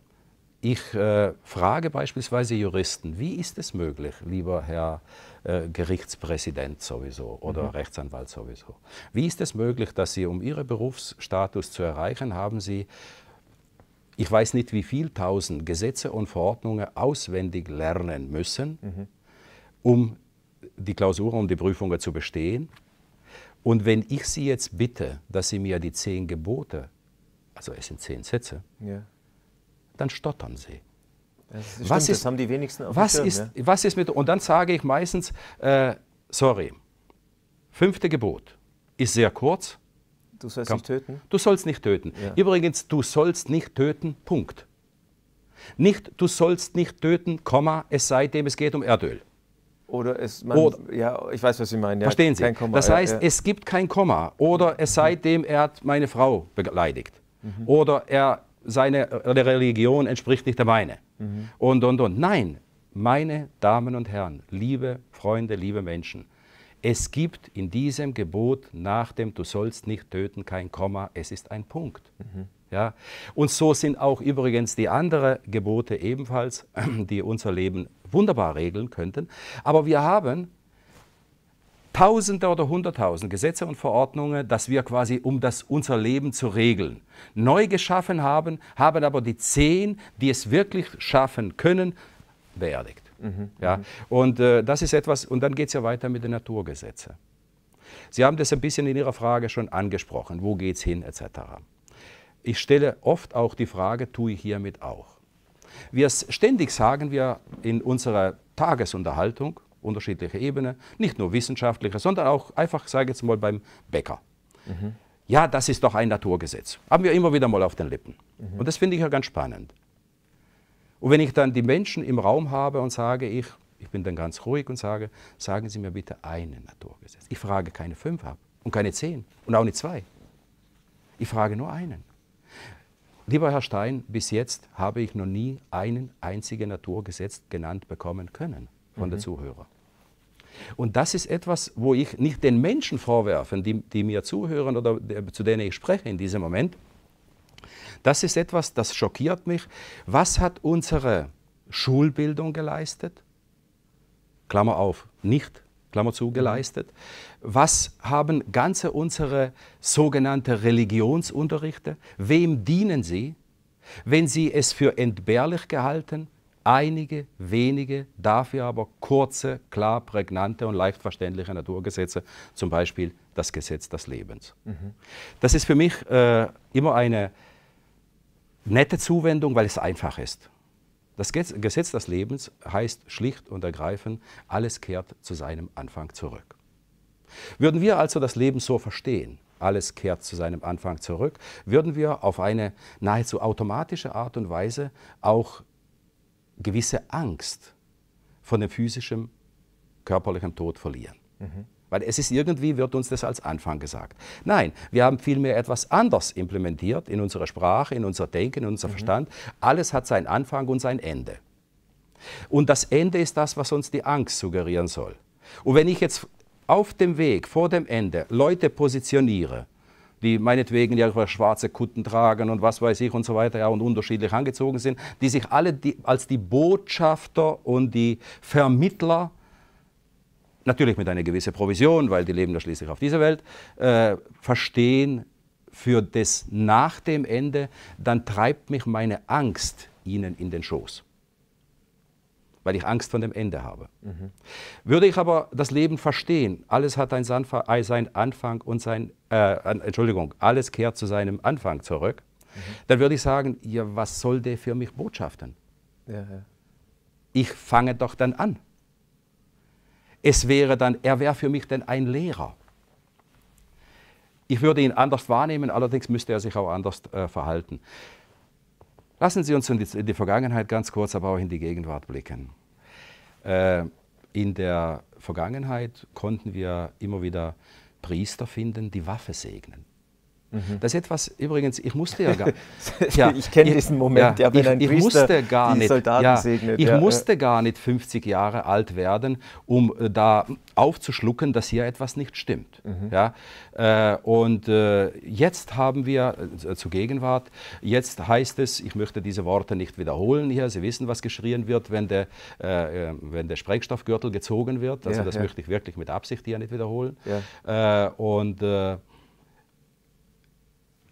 Ich äh, frage beispielsweise Juristen, wie ist es möglich, lieber Herr äh, Gerichtspräsident sowieso oder mhm. Rechtsanwalt sowieso, wie ist es möglich, dass Sie, um Ihren Berufsstatus zu erreichen, haben Sie, ich weiß nicht wie viel tausend Gesetze und Verordnungen auswendig lernen müssen, mhm. um die Klausuren und die Prüfungen zu bestehen? Und wenn ich Sie jetzt bitte, dass Sie mir die zehn Gebote, also es sind zehn Sätze, ja dann stottern sie. Stimmt, was ist, das haben die wenigsten auf was, Schirm, ist, ja? was ist mit, und dann sage ich meistens, äh, sorry, fünfte Gebot ist sehr kurz. Du sollst Komm, nicht töten? Du sollst nicht töten. Ja. Übrigens, du sollst nicht töten, Punkt. Nicht, du sollst nicht töten, Komma, es sei denn, es geht um Erdöl. Oder es, man, oder, ja, ich weiß, was Sie meinen. Ja, verstehen Sie? Komma, das heißt, ja, es gibt kein Komma. Oder es sei mhm. denn, er hat meine Frau beleidigt. Mhm. Oder er seine äh, Religion entspricht nicht der meine. Mhm. Und, und, und. Nein, meine Damen und Herren, liebe Freunde, liebe Menschen, es gibt in diesem Gebot nach dem Du sollst nicht töten kein Komma, es ist ein Punkt. Mhm. Ja? Und so sind auch übrigens die anderen Gebote ebenfalls, die unser Leben wunderbar regeln könnten. Aber wir haben Tausende oder Hunderttausend Gesetze und Verordnungen, dass wir quasi, um das unser Leben zu regeln, neu geschaffen haben, haben aber die zehn, die es wirklich schaffen können, beerdigt. Mhm, ja? Mhm. Und äh, das ist etwas, und dann geht es ja weiter mit den Naturgesetzen. Sie haben das ein bisschen in Ihrer Frage schon angesprochen, wo geht es hin etc. Ich stelle oft auch die Frage, tue ich hiermit auch. Wir ständig sagen wir in unserer Tagesunterhaltung, unterschiedliche Ebenen, nicht nur wissenschaftliche, sondern auch einfach, sage ich jetzt mal, beim Bäcker. Mhm. Ja, das ist doch ein Naturgesetz. Haben wir immer wieder mal auf den Lippen. Mhm. Und das finde ich ja ganz spannend. Und wenn ich dann die Menschen im Raum habe und sage, ich, ich bin dann ganz ruhig und sage, sagen Sie mir bitte ein Naturgesetz. Ich frage keine fünf ab und keine zehn und auch nicht zwei. Ich frage nur einen. Lieber Herr Stein, bis jetzt habe ich noch nie einen einzigen Naturgesetz genannt bekommen können von mhm. der Zuhörer. Und das ist etwas, wo ich nicht den Menschen vorwerfe, die, die mir zuhören oder zu denen ich spreche in diesem Moment. Das ist etwas, das schockiert mich. Was hat unsere Schulbildung geleistet? Klammer auf, nicht, Klammer zu, mhm. geleistet. Was haben ganze unsere sogenannte Religionsunterrichte? Wem dienen sie? Wenn sie es für entbehrlich gehalten, einige wenige, dafür aber kurze, klar prägnante und leicht verständliche Naturgesetze, zum Beispiel das Gesetz des Lebens. Mhm. Das ist für mich äh, immer eine nette Zuwendung, weil es einfach ist. Das Gesetz des Lebens heißt schlicht und ergreifend, alles kehrt zu seinem Anfang zurück. Würden wir also das Leben so verstehen, alles kehrt zu seinem Anfang zurück, würden wir auf eine nahezu automatische Art und Weise auch gewisse Angst vor dem physischen, körperlichen Tod verlieren. Mhm. Weil es ist irgendwie, wird uns das als Anfang gesagt. Nein, wir haben vielmehr etwas anders implementiert in unserer Sprache, in unser Denken, in unser mhm. Verstand. Alles hat seinen Anfang und sein Ende. Und das Ende ist das, was uns die Angst suggerieren soll. Und wenn ich jetzt auf dem Weg vor dem Ende Leute positioniere, die meinetwegen ja schwarze Kutten tragen und was weiß ich und so weiter ja, und unterschiedlich angezogen sind, die sich alle die, als die Botschafter und die Vermittler natürlich mit einer gewissen Provision, weil die leben ja schließlich auf dieser Welt, äh, verstehen für das nach dem Ende, dann treibt mich meine Angst ihnen in den Schoß weil ich Angst vor dem Ende habe. Mhm. Würde ich aber das Leben verstehen, alles hat ein äh, seinen Anfang und sein, äh, Entschuldigung, alles kehrt zu seinem Anfang zurück, mhm. dann würde ich sagen, ja, was soll der für mich botschaften? Ja, ja. Ich fange doch dann an. Es wäre dann, er wäre für mich denn ein Lehrer. Ich würde ihn anders wahrnehmen, allerdings müsste er sich auch anders äh, verhalten. Lassen Sie uns in die, in die Vergangenheit ganz kurz, aber auch in die Gegenwart blicken. Äh, in der Vergangenheit konnten wir immer wieder Priester finden, die Waffe segnen. Mhm. Das ist etwas, übrigens, ich musste ja gar nicht. Ja, ich kenne diesen Moment, ja, ja wenn ich, ein Priester ich musste gar nicht, Soldaten ja, segnet. Ich ja, musste gar nicht 50 Jahre alt werden, um äh, da aufzuschlucken, dass hier etwas nicht stimmt. Mhm. Ja? Äh, und äh, jetzt haben wir äh, zur Gegenwart, jetzt heißt es, ich möchte diese Worte nicht wiederholen hier, Sie wissen, was geschrien wird, wenn der, äh, wenn der Sprengstoffgürtel gezogen wird. Also das möchte ich wirklich mit Absicht hier nicht wiederholen. und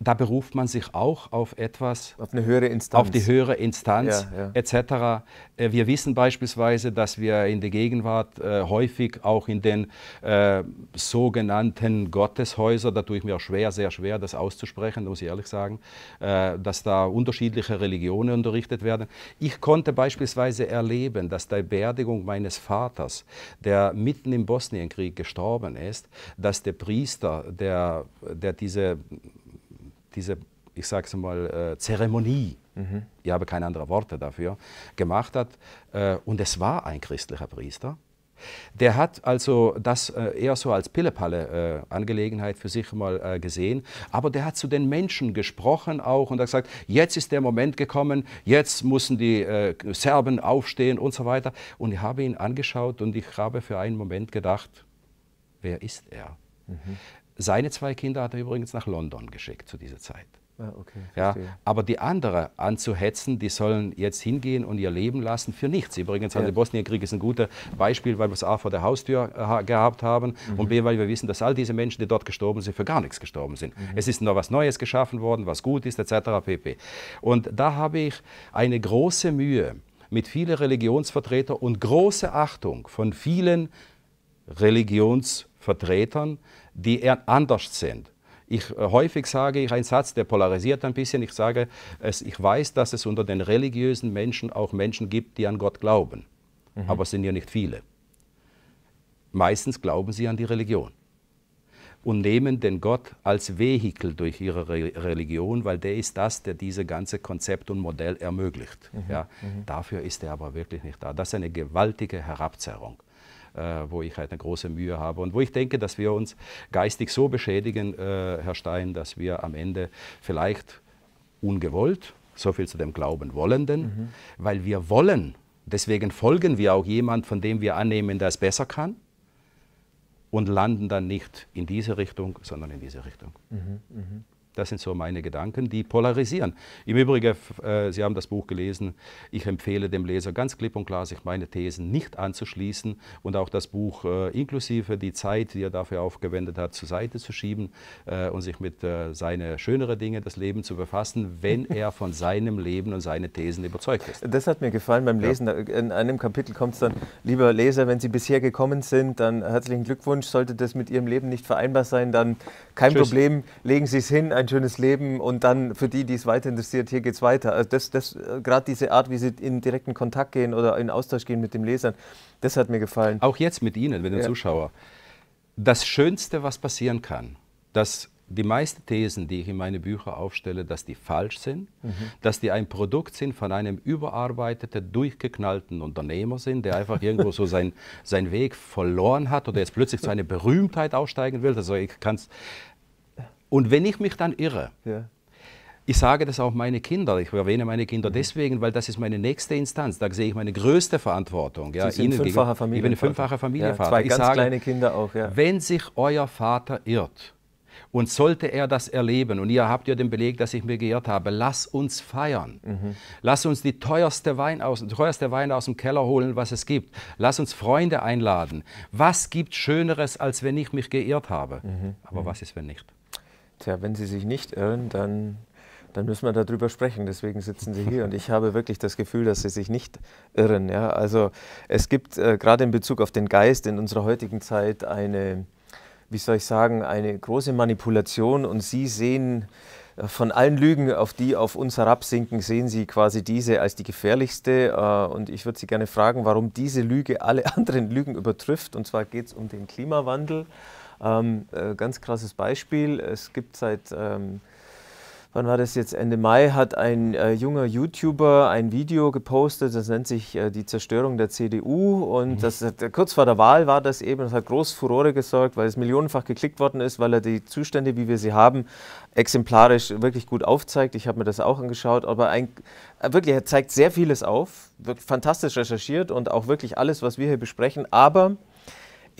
da beruft man sich auch auf etwas. Auf eine höhere Instanz. Auf die höhere Instanz ja, ja. etc. Äh, wir wissen beispielsweise, dass wir in der Gegenwart äh, häufig auch in den äh, sogenannten Gotteshäusern, da tue ich mir auch schwer, sehr schwer, das auszusprechen, muss ich ehrlich sagen, äh, dass da unterschiedliche Religionen unterrichtet werden. Ich konnte beispielsweise erleben, dass der Beerdigung meines Vaters, der mitten im Bosnienkrieg gestorben ist, dass der Priester, der, der diese diese, ich sage es mal, äh, Zeremonie, mhm. ich habe keine anderen Worte dafür, gemacht hat. Äh, und es war ein christlicher Priester. Der hat also das äh, eher so als Pillepalle-Angelegenheit äh, für sich mal äh, gesehen, aber der hat zu den Menschen gesprochen auch und hat gesagt, jetzt ist der Moment gekommen, jetzt müssen die Serben aufstehen und so weiter. Und ich habe ihn angeschaut und ich habe für einen Moment gedacht, wer ist er? Mhm. Seine zwei Kinder hat er übrigens nach London geschickt zu dieser Zeit. Ah, okay, ja, aber die anderen anzuhetzen, die sollen jetzt hingehen und ihr Leben lassen für nichts. Übrigens, also ja. der Bosnienkrieg ist ein gutes Beispiel, weil wir es A vor der Haustür äh, ha gehabt haben mhm. und B, weil wir wissen, dass all diese Menschen, die dort gestorben sind, für gar nichts gestorben sind. Mhm. Es ist noch was Neues geschaffen worden, was gut ist, etc. pp. Und da habe ich eine große Mühe mit vielen Religionsvertretern und große Achtung von vielen Religionsvertretern, die anders sind. Ich äh, häufig sage ich einen Satz, der polarisiert ein bisschen. Ich sage, es, ich weiß, dass es unter den religiösen Menschen auch Menschen gibt, die an Gott glauben. Mhm. Aber es sind ja nicht viele. Meistens glauben sie an die Religion und nehmen den Gott als Vehikel durch ihre Re Religion, weil der ist das, der diese ganze Konzept und Modell ermöglicht. Mhm. Ja? Mhm. Dafür ist er aber wirklich nicht da. Das ist eine gewaltige Herabzerrung. Äh, wo ich halt eine große Mühe habe und wo ich denke, dass wir uns geistig so beschädigen, äh, Herr Stein, dass wir am Ende vielleicht ungewollt, so viel zu dem Glauben Wollenden, mhm. weil wir wollen, deswegen folgen wir auch jemand, von dem wir annehmen, der es besser kann und landen dann nicht in diese Richtung, sondern in diese Richtung. Mhm, mh. Das sind so meine Gedanken, die polarisieren. Im Übrigen, äh, Sie haben das Buch gelesen, ich empfehle dem Leser ganz klipp und klar, sich meine Thesen nicht anzuschließen und auch das Buch äh, inklusive die Zeit, die er dafür aufgewendet hat, zur Seite zu schieben äh, und sich mit äh, seinen schöneren Dingen das Leben zu befassen, wenn er von seinem Leben und seinen Thesen überzeugt ist. Das hat mir gefallen beim Lesen. Ja. In einem Kapitel kommt es dann, lieber Leser, wenn Sie bisher gekommen sind, dann herzlichen Glückwunsch. Sollte das mit Ihrem Leben nicht vereinbar sein, dann kein Tschüss. Problem, legen Sie es hin. Ein schönes Leben und dann für die, die es weiter interessiert, hier geht es weiter. Also das, das, äh, gerade diese Art, wie Sie in direkten Kontakt gehen oder in Austausch gehen mit dem Lesern, das hat mir gefallen. Auch jetzt mit Ihnen, mit den ja. Zuschauer. Das Schönste, was passieren kann, dass die meisten Thesen, die ich in meine Bücher aufstelle, dass die falsch sind, mhm. dass die ein Produkt sind von einem überarbeiteten, durchgeknallten Unternehmer sind, der einfach irgendwo so seinen sein Weg verloren hat oder jetzt plötzlich zu einer Berühmtheit aussteigen will. Also ich kann es und wenn ich mich dann irre, ja. ich sage das auch meine Kinder, ich erwähne meine Kinder mhm. deswegen, weil das ist meine nächste Instanz, da sehe ich meine größte Verantwortung. Ja, Sie sind Ihnen fünffacher Familienvater. Ich bin ein fünffacher Familienvater. Ja, zwei ich ganz sage, kleine Kinder auch, ja. Wenn sich euer Vater irrt, und sollte er das erleben, und ihr habt ja den Beleg, dass ich mir geirrt habe, lass uns feiern. Mhm. Lass uns die teuerste Wein aus, teuerste Weine aus dem Keller holen, was es gibt. Lass uns Freunde einladen. Was gibt Schöneres, als wenn ich mich geirrt habe? Mhm. Aber mhm. was ist, wenn nicht? Tja, wenn Sie sich nicht irren, dann, dann müssen wir darüber sprechen. Deswegen sitzen Sie hier und ich habe wirklich das Gefühl, dass Sie sich nicht irren. Ja? Also es gibt äh, gerade in Bezug auf den Geist in unserer heutigen Zeit eine, wie soll ich sagen, eine große Manipulation und Sie sehen äh, von allen Lügen, auf die auf uns herabsinken, sehen Sie quasi diese als die gefährlichste. Äh, und ich würde Sie gerne fragen, warum diese Lüge alle anderen Lügen übertrifft. Und zwar geht es um den Klimawandel. Ähm, äh, ganz krasses Beispiel. Es gibt seit, ähm, wann war das jetzt? Ende Mai hat ein äh, junger YouTuber ein Video gepostet, das nennt sich äh, Die Zerstörung der CDU. Und mhm. das, äh, kurz vor der Wahl war das eben, das hat groß Furore gesorgt, weil es millionenfach geklickt worden ist, weil er die Zustände, wie wir sie haben, exemplarisch wirklich gut aufzeigt. Ich habe mir das auch angeschaut, aber ein, äh, wirklich, er zeigt sehr vieles auf, fantastisch recherchiert und auch wirklich alles, was wir hier besprechen. Aber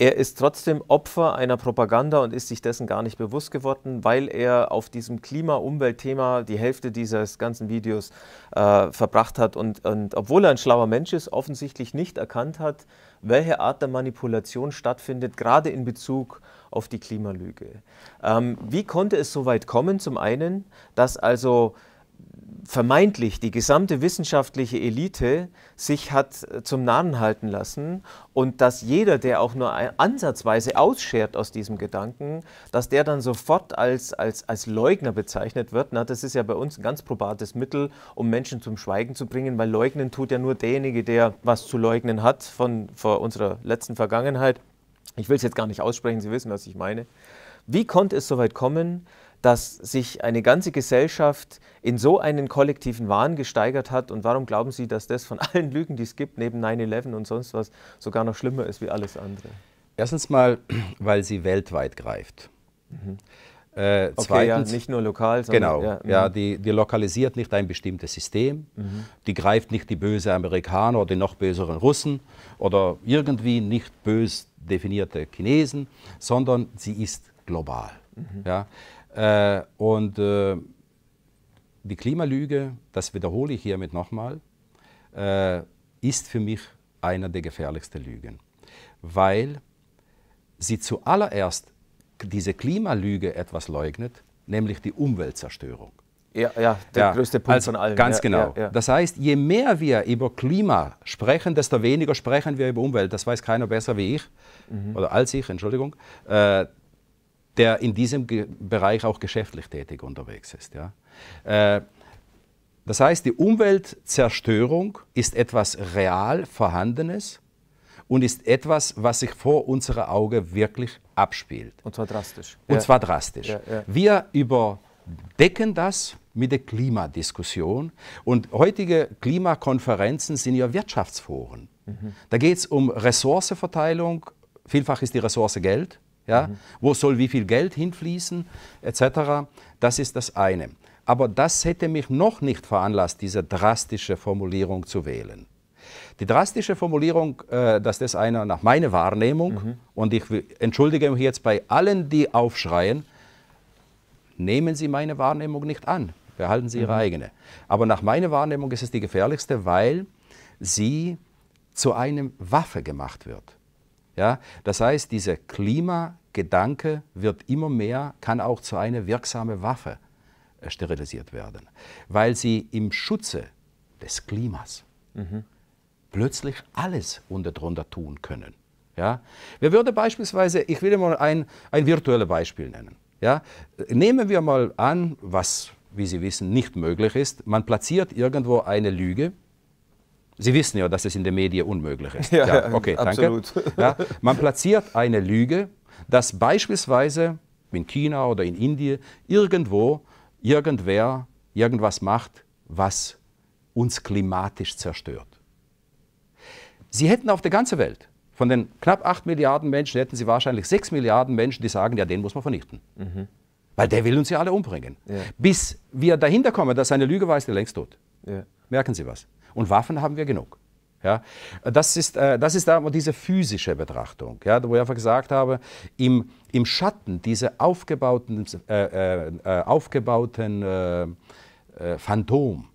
er ist trotzdem Opfer einer Propaganda und ist sich dessen gar nicht bewusst geworden, weil er auf diesem Klima-Umwelt-Thema die Hälfte dieses ganzen Videos äh, verbracht hat und, und obwohl er ein schlauer Mensch ist, offensichtlich nicht erkannt hat, welche Art der Manipulation stattfindet, gerade in Bezug auf die Klimalüge. Ähm, wie konnte es so weit kommen, zum einen, dass also vermeintlich die gesamte wissenschaftliche Elite sich hat äh, zum Narren halten lassen und dass jeder, der auch nur ansatzweise ausschert aus diesem Gedanken, dass der dann sofort als, als, als Leugner bezeichnet wird. Na, das ist ja bei uns ein ganz probates Mittel, um Menschen zum Schweigen zu bringen, weil leugnen tut ja nur derjenige, der was zu leugnen hat von, von unserer letzten Vergangenheit. Ich will es jetzt gar nicht aussprechen, Sie wissen, was ich meine. Wie konnte es so weit kommen, dass sich eine ganze Gesellschaft in so einen kollektiven Wahn gesteigert hat? Und warum glauben Sie, dass das von allen Lügen, die es gibt, neben 9-11 und sonst was, sogar noch schlimmer ist wie alles andere? Erstens mal, weil sie weltweit greift. Mhm. Äh, okay, ja, nicht nur lokal, sondern. Genau, ja, ja mhm. die, die, lokalisiert nicht ein bestimmtes System, mhm. die greift nicht die böse Amerikaner oder die noch böseren Russen oder irgendwie nicht bös definierte Chinesen, sondern sie ist global. Mhm. Ja? Äh, und äh, die Klimalüge, das wiederhole ich hiermit nochmal, äh, ist für mich eine der gefährlichsten Lügen, weil sie zuallererst diese Klimalüge etwas leugnet, nämlich die Umweltzerstörung. Ja, ja der ja, größte Punkt also von allen. Ganz ja, genau. Ja, das heißt, je mehr wir über Klima sprechen, desto weniger sprechen wir über Umwelt. Das weiß keiner besser wie ich mhm. oder als ich, Entschuldigung. Äh, der in diesem Ge Bereich auch geschäftlich tätig unterwegs ist. Ja? Äh, das heißt, die Umweltzerstörung ist etwas real Vorhandenes und ist etwas, was sich vor unserer Auge wirklich abspielt. Und zwar drastisch. Und ja. zwar drastisch. Ja, ja. Wir überdecken das mit der Klimadiskussion. Und heutige Klimakonferenzen sind ja Wirtschaftsforen. Mhm. Da geht es um Ressourceverteilung. Vielfach ist die Ressource Geld. Ja? Mhm. Wo soll wie viel Geld hinfließen, etc. Das ist das eine. Aber das hätte mich noch nicht veranlasst, diese drastische Formulierung zu wählen. Die drastische Formulierung, äh, dass das einer nach meiner Wahrnehmung, mhm. und ich entschuldige mich jetzt bei allen, die aufschreien, nehmen Sie meine Wahrnehmung nicht an, behalten Sie mhm. Ihre eigene. Aber nach meiner Wahrnehmung ist es die gefährlichste, weil sie zu einem Waffe gemacht wird. Ja? Das heißt, diese Klima, Gedanke wird immer mehr, kann auch zu einer wirksamen Waffe äh, sterilisiert werden, weil sie im Schutze des Klimas mhm. plötzlich alles unter drunter tun können. Ja? Wir würden beispielsweise, ich will mal ein, ein virtuelles Beispiel nennen. Ja? Nehmen wir mal an, was, wie Sie wissen, nicht möglich ist. Man platziert irgendwo eine Lüge, Sie wissen ja, dass es in den Medien unmöglich ist. Ja, ja okay, danke. absolut. Ja, man platziert eine Lüge dass beispielsweise in China oder in Indien irgendwo irgendwer irgendwas macht, was uns klimatisch zerstört. Sie hätten auf der ganzen Welt, von den knapp 8 Milliarden Menschen, hätten sie wahrscheinlich 6 Milliarden Menschen, die sagen, ja, den muss man vernichten. Mhm. Weil der will uns ja alle umbringen. Ja. Bis wir dahinter kommen, dass seine Lüge weiß, der längst tot. Ja. Merken Sie was. Und Waffen haben wir genug. Ja, das ist, äh, das ist aber diese physische Betrachtung, ja, wo ich einfach gesagt habe, im, im Schatten dieser aufgebauten, äh, äh, äh aufgebauten äh, äh Phantom,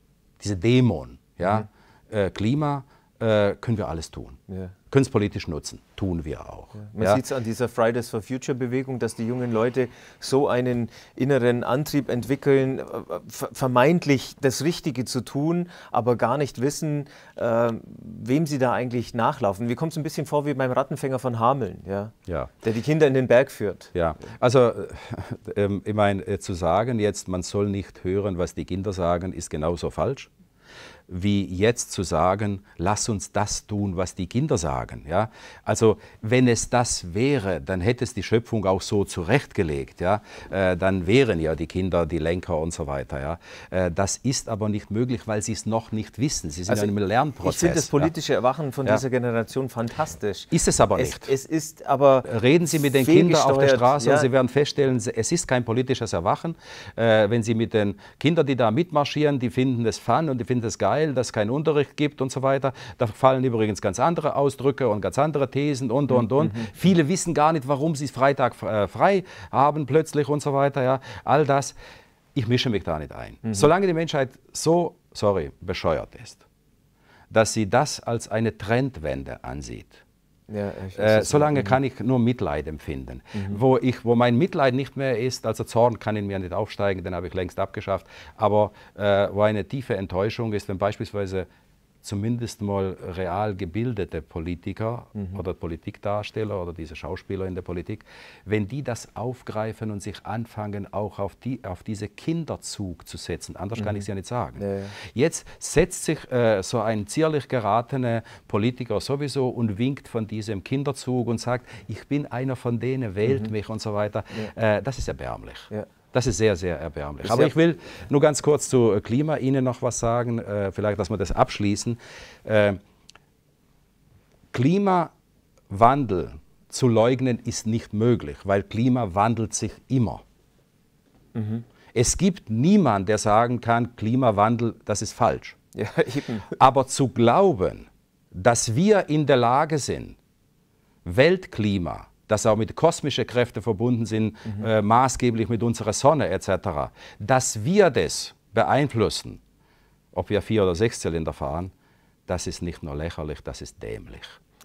diese Dämon, ja, mhm. Klima, können wir alles tun. Ja können es politisch nutzen. Tun wir auch. Ja. Man ja. sieht es an dieser Fridays for Future Bewegung, dass die jungen Leute so einen inneren Antrieb entwickeln, äh, äh, vermeintlich das Richtige zu tun, aber gar nicht wissen, äh, wem sie da eigentlich nachlaufen. Mir kommt es ein bisschen vor wie beim Rattenfänger von Hameln, ja? ja. der die Kinder in den Berg führt. Ja, also äh, ich meine, äh, zu sagen jetzt, man soll nicht hören, was die Kinder sagen, ist genauso falsch wie jetzt zu sagen, lass uns das tun, was die Kinder sagen. Ja? Also wenn es das wäre, dann hätte es die Schöpfung auch so zurechtgelegt. Ja? Äh, dann wären ja die Kinder die Lenker und so weiter. Ja? Äh, das ist aber nicht möglich, weil sie es noch nicht wissen. Sie sind also ja im Lernprozess. Ich finde das politische Erwachen von ja? dieser Generation fantastisch. Ist es aber nicht. Es, es ist aber Reden Sie mit den Kindern auf der Straße ja. und Sie werden feststellen, es ist kein politisches Erwachen. Äh, wenn Sie mit den Kindern, die da mitmarschieren, die finden es fun und die finden es geil, weil das keinen Unterricht gibt und so weiter. Da fallen übrigens ganz andere Ausdrücke und ganz andere Thesen und, und, und. Mhm. mhm. Viele wissen gar nicht, warum sie Freitag äh, frei haben plötzlich und so weiter. Ja. All das, ich mische mich da nicht ein. Mhm. Solange die Menschheit so, sorry, bescheuert ist, dass sie das als eine Trendwende ansieht, ja, äh, solange kann ich nur Mitleid empfinden. Mhm. Wo, ich, wo mein Mitleid nicht mehr ist, also Zorn kann in mir nicht aufsteigen, den habe ich längst abgeschafft, aber äh, wo eine tiefe Enttäuschung ist, wenn beispielsweise zumindest mal real gebildete Politiker mhm. oder Politikdarsteller oder diese Schauspieler in der Politik, wenn die das aufgreifen und sich anfangen, auch auf, die, auf diese Kinderzug zu setzen. Anders mhm. kann ich es ja nicht sagen. Ja, ja. Jetzt setzt sich äh, so ein zierlich geratener Politiker sowieso und winkt von diesem Kinderzug und sagt, ich bin einer von denen, wählt mhm. mich und so weiter. Ja. Äh, das ist erbärmlich. Ja. Das ist sehr, sehr erbärmlich. Aber ich will nur ganz kurz zu äh, Klima Ihnen noch was sagen, äh, vielleicht, dass wir das abschließen. Äh, Klimawandel zu leugnen ist nicht möglich, weil Klima wandelt sich immer. Mhm. Es gibt niemanden, der sagen kann, Klimawandel, das ist falsch. Ja, Aber zu glauben, dass wir in der Lage sind, Weltklima das auch mit kosmischen Kräften verbunden sind, mhm. äh, maßgeblich mit unserer Sonne etc., dass wir das beeinflussen, ob wir Vier- oder sechs Zylinder fahren, das ist nicht nur lächerlich, das ist dämlich.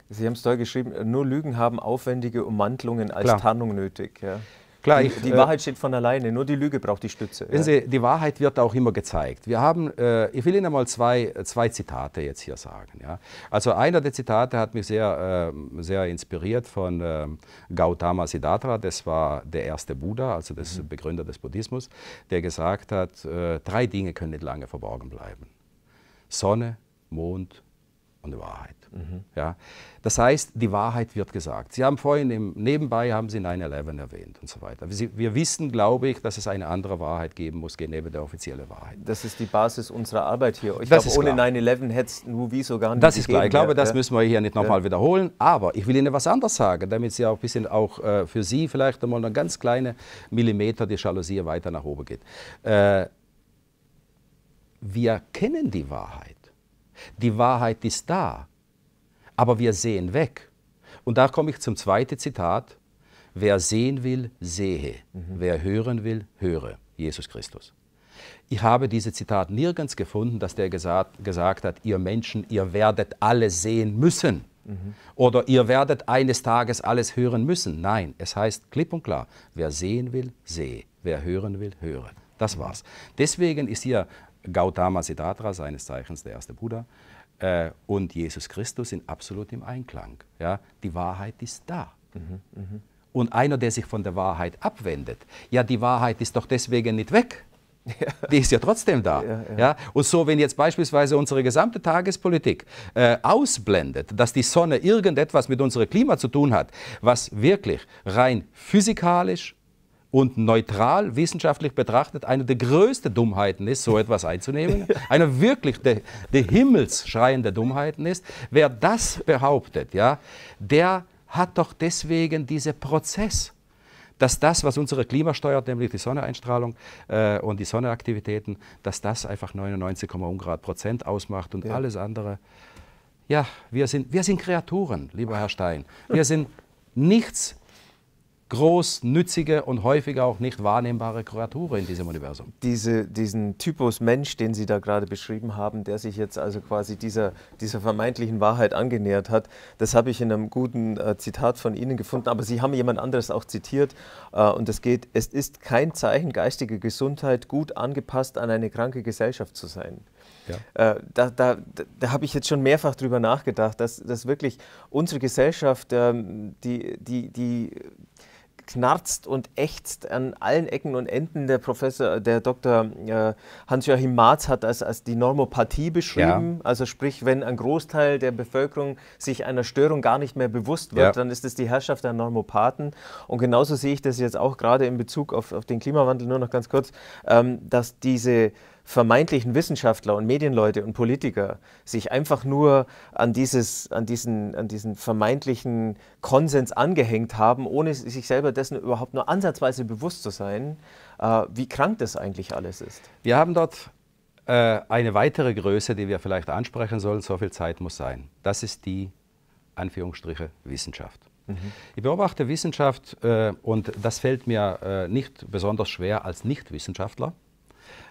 Sie haben es da geschrieben, nur Lügen haben aufwendige Ummantelungen als Klar. Tarnung nötig. Ja. Klar, die, ich, die äh, Wahrheit äh, steht von alleine, nur die Lüge braucht die Stütze. Ja. Sie, die Wahrheit wird auch immer gezeigt. Wir haben, äh, ich will Ihnen mal zwei, zwei Zitate jetzt hier sagen. Ja? Also einer der Zitate hat mich sehr, äh, sehr inspiriert von ähm, Gautama Siddhartha, das war der erste Buddha, also der mhm. Begründer des Buddhismus, der gesagt hat, äh, drei Dinge können nicht lange verborgen bleiben. Sonne, Mond und Wahrheit. Mhm. Ja? Das heißt, die Wahrheit wird gesagt. Sie haben vorhin im, nebenbei haben Sie 9-11 erwähnt und so weiter. Sie, wir wissen, glaube ich, dass es eine andere Wahrheit geben muss, neben der offiziellen Wahrheit. Das ist die Basis unserer Arbeit hier. Ich das glaube, ohne 9-11 hätte es Nuvi so gar nicht Das ist klar. Ich glaube, ja. das müssen wir hier nicht nochmal ja. wiederholen. Aber ich will Ihnen was anderes sagen, damit Sie auch ein bisschen auch äh, für Sie vielleicht einmal einen ganz kleinen Millimeter die Jalousie weiter nach oben geht. Äh, wir kennen die Wahrheit. Die Wahrheit ist da, aber wir sehen weg. Und da komme ich zum zweiten Zitat. Wer sehen will, sehe. Mhm. Wer hören will, höre. Jesus Christus. Ich habe dieses Zitat nirgends gefunden, dass der gesagt, gesagt hat, ihr Menschen, ihr werdet alles sehen müssen. Mhm. Oder ihr werdet eines Tages alles hören müssen. Nein, es heißt klipp und klar, wer sehen will, sehe. Wer hören will, höre. Das war's. Deswegen ist hier Gautama Siddhartha, seines Zeichens der erste Buddha, äh, und Jesus Christus sind absolut im Einklang. Ja? Die Wahrheit ist da. Mhm, mh. Und einer, der sich von der Wahrheit abwendet, ja, die Wahrheit ist doch deswegen nicht weg. Ja. Die ist ja trotzdem da. Ja, ja. ja, Und so, wenn jetzt beispielsweise unsere gesamte Tagespolitik äh, ausblendet, dass die Sonne irgendetwas mit unserem Klima zu tun hat, was wirklich rein physikalisch und neutral wissenschaftlich betrachtet eine der größten Dummheiten ist, so etwas einzunehmen, eine wirklich der de himmelsschreiende Dummheiten ist, wer das behauptet, ja, der hat doch deswegen diesen Prozess, dass das, was unsere Klima steuert, nämlich die Sonneneinstrahlung äh, und die Sonneaktivitäten, dass das einfach 99,1 Grad Prozent ausmacht und ja. alles andere. Ja, wir sind, wir sind Kreaturen, lieber Herr Stein. Wir sind nichts nützige und häufig auch nicht wahrnehmbare Kreatur in diesem Universum. Diese, diesen Typus Mensch, den Sie da gerade beschrieben haben, der sich jetzt also quasi dieser, dieser vermeintlichen Wahrheit angenähert hat, das habe ich in einem guten äh, Zitat von Ihnen gefunden, aber Sie haben jemand anderes auch zitiert äh, und es geht, es ist kein Zeichen geistiger Gesundheit, gut angepasst an eine kranke Gesellschaft zu sein. Ja. Äh, da, da, da habe ich jetzt schon mehrfach drüber nachgedacht, dass, dass wirklich unsere Gesellschaft, ähm, die, die, die knarzt und ächzt an allen Ecken und Enden. Der Professor, der Dr. Äh, Hans-Joachim Marz hat das als die Normopathie beschrieben. Ja. Also sprich, wenn ein Großteil der Bevölkerung sich einer Störung gar nicht mehr bewusst wird, ja. dann ist es die Herrschaft der Normopathen. Und genauso sehe ich das jetzt auch gerade in Bezug auf, auf den Klimawandel, nur noch ganz kurz, ähm, dass diese vermeintlichen Wissenschaftler und Medienleute und Politiker sich einfach nur an, dieses, an, diesen, an diesen vermeintlichen Konsens angehängt haben, ohne sich selber dessen überhaupt nur ansatzweise bewusst zu sein, äh, wie krank das eigentlich alles ist. Wir haben dort äh, eine weitere Größe, die wir vielleicht ansprechen sollen, so viel Zeit muss sein. Das ist die, Anführungsstriche, Wissenschaft. Mhm. Ich beobachte Wissenschaft äh, und das fällt mir äh, nicht besonders schwer als Nichtwissenschaftler.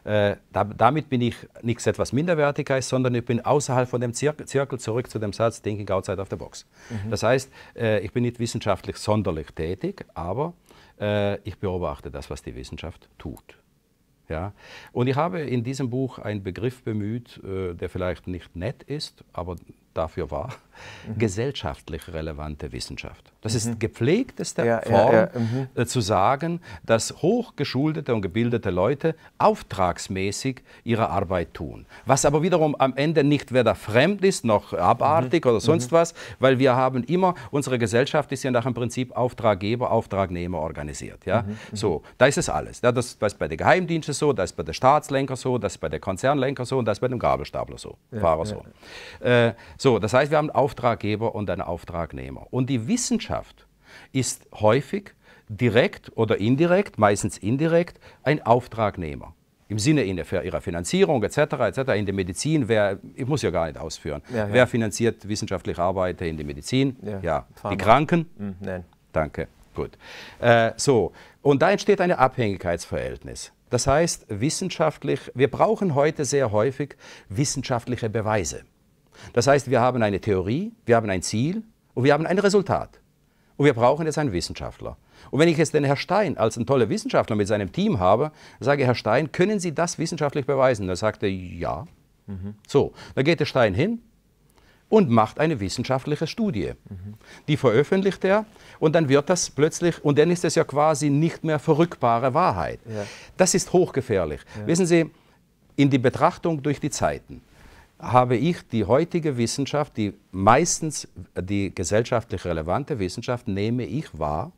Äh, da, damit bin ich nichts etwas Minderwertiges, sondern ich bin außerhalb von dem Zirkel, Zirkel zurück zu dem Satz Thinking outside of the box. Mhm. Das heißt, äh, ich bin nicht wissenschaftlich sonderlich tätig, aber äh, ich beobachte das, was die Wissenschaft tut. Ja? Und ich habe in diesem Buch einen Begriff bemüht, äh, der vielleicht nicht nett ist, aber dafür war, mhm. gesellschaftlich relevante Wissenschaft. Das mhm. ist gepflegteste ja, Form ja, ja. Äh, mhm. zu sagen, dass hochgeschuldete und gebildete Leute auftragsmäßig ihre Arbeit tun. Was aber wiederum am Ende nicht weder fremd ist noch mhm. abartig oder mhm. sonst was, weil wir haben immer, unsere Gesellschaft ist ja nach dem Prinzip Auftraggeber, Auftragnehmer organisiert. Ja? Mhm, so, da ist es alles. Ja, das, das ist bei den Geheimdiensten so, das ist bei den Staatslenker so, das ist bei den Konzernlenker so und das ist bei dem Gabelstapler so, Fahrer so. Äh, so, das heißt, wir haben einen Auftraggeber und einen Auftragnehmer. Und die Wissenschaft ist häufig direkt oder indirekt, meistens indirekt, ein Auftragnehmer. Im Sinne ihrer Finanzierung etc. etc. In der Medizin, wer, ich muss ja gar nicht ausführen, ja, ja. wer finanziert wissenschaftliche Arbeiten in der Medizin? Ja, ja. die Kranken? Mhm, nein. Danke, gut. Äh, so, und da entsteht ein Abhängigkeitsverhältnis. Das heißt, wissenschaftlich, wir brauchen heute sehr häufig wissenschaftliche Beweise. Das heißt, wir haben eine Theorie, wir haben ein Ziel und wir haben ein Resultat. Und wir brauchen jetzt einen Wissenschaftler. Und wenn ich jetzt den Herrn Stein als einen tollen Wissenschaftler mit seinem Team habe, sage ich, Herr Stein, können Sie das wissenschaftlich beweisen? Dann sagt er, ja. Mhm. So, dann geht der Stein hin und macht eine wissenschaftliche Studie. Mhm. Die veröffentlicht er und dann wird das plötzlich, und dann ist es ja quasi nicht mehr verrückbare Wahrheit. Ja. Das ist hochgefährlich. Ja. Wissen Sie, in die Betrachtung durch die Zeiten habe ich die heutige Wissenschaft, die meistens die gesellschaftlich relevante Wissenschaft, nehme ich wahr.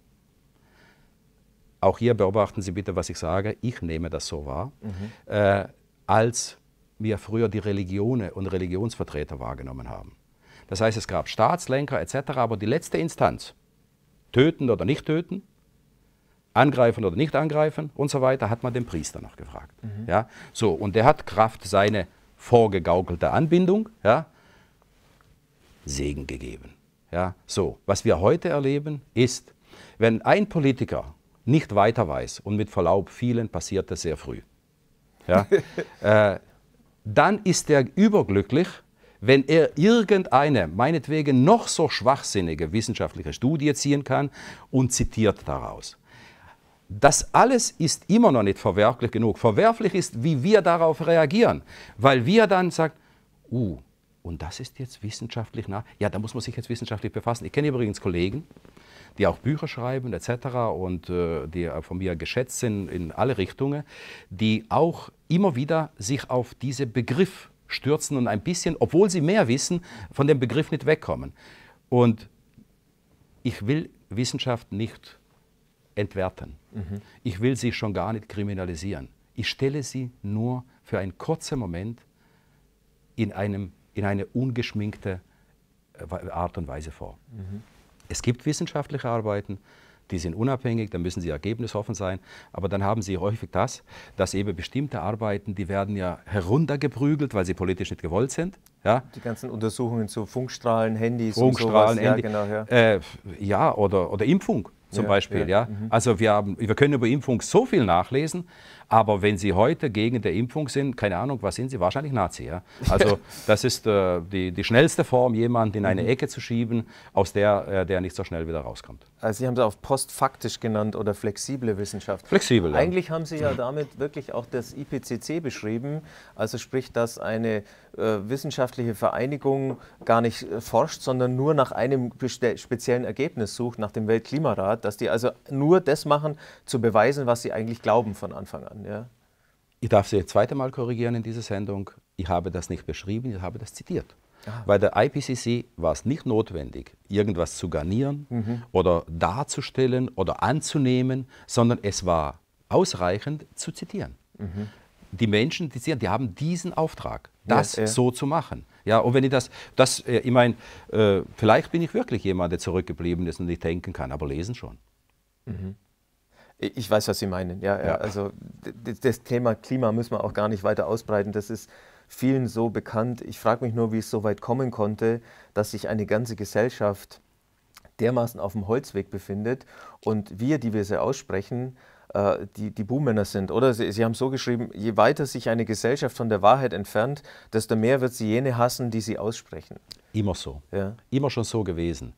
Auch hier beobachten Sie bitte, was ich sage. Ich nehme das so wahr, mhm. äh, als wir früher die Religionen und Religionsvertreter wahrgenommen haben. Das heißt, es gab Staatslenker etc., aber die letzte Instanz, töten oder nicht töten, angreifen oder nicht angreifen und so weiter, hat man den Priester noch gefragt. Mhm. Ja? So, und der hat Kraft seine vorgegaukelte Anbindung, ja, Segen gegeben. Ja, so, was wir heute erleben, ist, wenn ein Politiker nicht weiter weiß und mit Verlaub, vielen passiert das sehr früh, ja, äh, dann ist er überglücklich, wenn er irgendeine, meinetwegen noch so schwachsinnige wissenschaftliche Studie ziehen kann und zitiert daraus. Das alles ist immer noch nicht verwerflich genug. Verwerflich ist, wie wir darauf reagieren, weil wir dann sagen, uh, und das ist jetzt wissenschaftlich nach. Ja, da muss man sich jetzt wissenschaftlich befassen. Ich kenne übrigens Kollegen, die auch Bücher schreiben etc. und äh, die von mir geschätzt sind in alle Richtungen, die auch immer wieder sich auf diesen Begriff stürzen und ein bisschen, obwohl sie mehr wissen, von dem Begriff nicht wegkommen. Und ich will Wissenschaft nicht entwerten. Mhm. Ich will sie schon gar nicht kriminalisieren. Ich stelle sie nur für einen kurzen Moment in, einem, in eine ungeschminkte äh, Art und Weise vor. Mhm. Es gibt wissenschaftliche Arbeiten, die sind unabhängig, da müssen sie ergebnisoffen sein, aber dann haben sie häufig das, dass eben bestimmte Arbeiten, die werden ja heruntergeprügelt, weil sie politisch nicht gewollt sind. Ja? Die ganzen Untersuchungen zu Funkstrahlen, Handys Funkstrahlen, und sowas. Handy, ja, genau, ja. Äh, ja, oder, oder Impfung zum ja, Beispiel. Ja. ja. Mhm. Also wir, haben, wir können über Impfung so viel nachlesen, aber wenn Sie heute gegen der Impfung sind, keine Ahnung, was sind Sie? Wahrscheinlich Nazi. Ja? Also das ist äh, die, die schnellste Form, jemanden in eine mhm. Ecke zu schieben, aus der äh, der nicht so schnell wieder rauskommt. Also Sie haben es auf postfaktisch genannt oder flexible Wissenschaft. Flexibel. Ja. Eigentlich haben Sie ja damit wirklich auch das IPCC beschrieben, also sprich, dass eine äh, wissenschaftliche Vereinigung gar nicht äh, forscht, sondern nur nach einem speziellen Ergebnis sucht, nach dem Weltklimarat, dass die also nur das machen, zu beweisen, was sie eigentlich glauben von Anfang an werden. Ja? Ich darf Sie ein zweites Mal korrigieren in dieser Sendung. Ich habe das nicht beschrieben, ich habe das zitiert. Aha. Bei der IPCC war es nicht notwendig, irgendwas zu garnieren mhm. oder darzustellen oder anzunehmen, sondern es war ausreichend zu zitieren. Mhm. Die Menschen, die, die haben diesen Auftrag, das ja, ja. so zu machen. Ja, und wenn ich das, das äh, ich meine, äh, vielleicht bin ich wirklich jemand, der zurückgeblieben ist und nicht denken kann, aber lesen schon. Mhm. Ich weiß, was Sie meinen. Ja, ja. Also das Thema Klima müssen wir auch gar nicht weiter ausbreiten. Das ist vielen so bekannt. Ich frage mich nur, wie es so weit kommen konnte, dass sich eine ganze Gesellschaft dermaßen auf dem Holzweg befindet und wir, die wir sie aussprechen, äh, die, die Buhmänner sind. Oder sie, sie haben so geschrieben, je weiter sich eine Gesellschaft von der Wahrheit entfernt, desto mehr wird sie jene hassen, die sie aussprechen. Immer so. Ja. Immer schon so gewesen.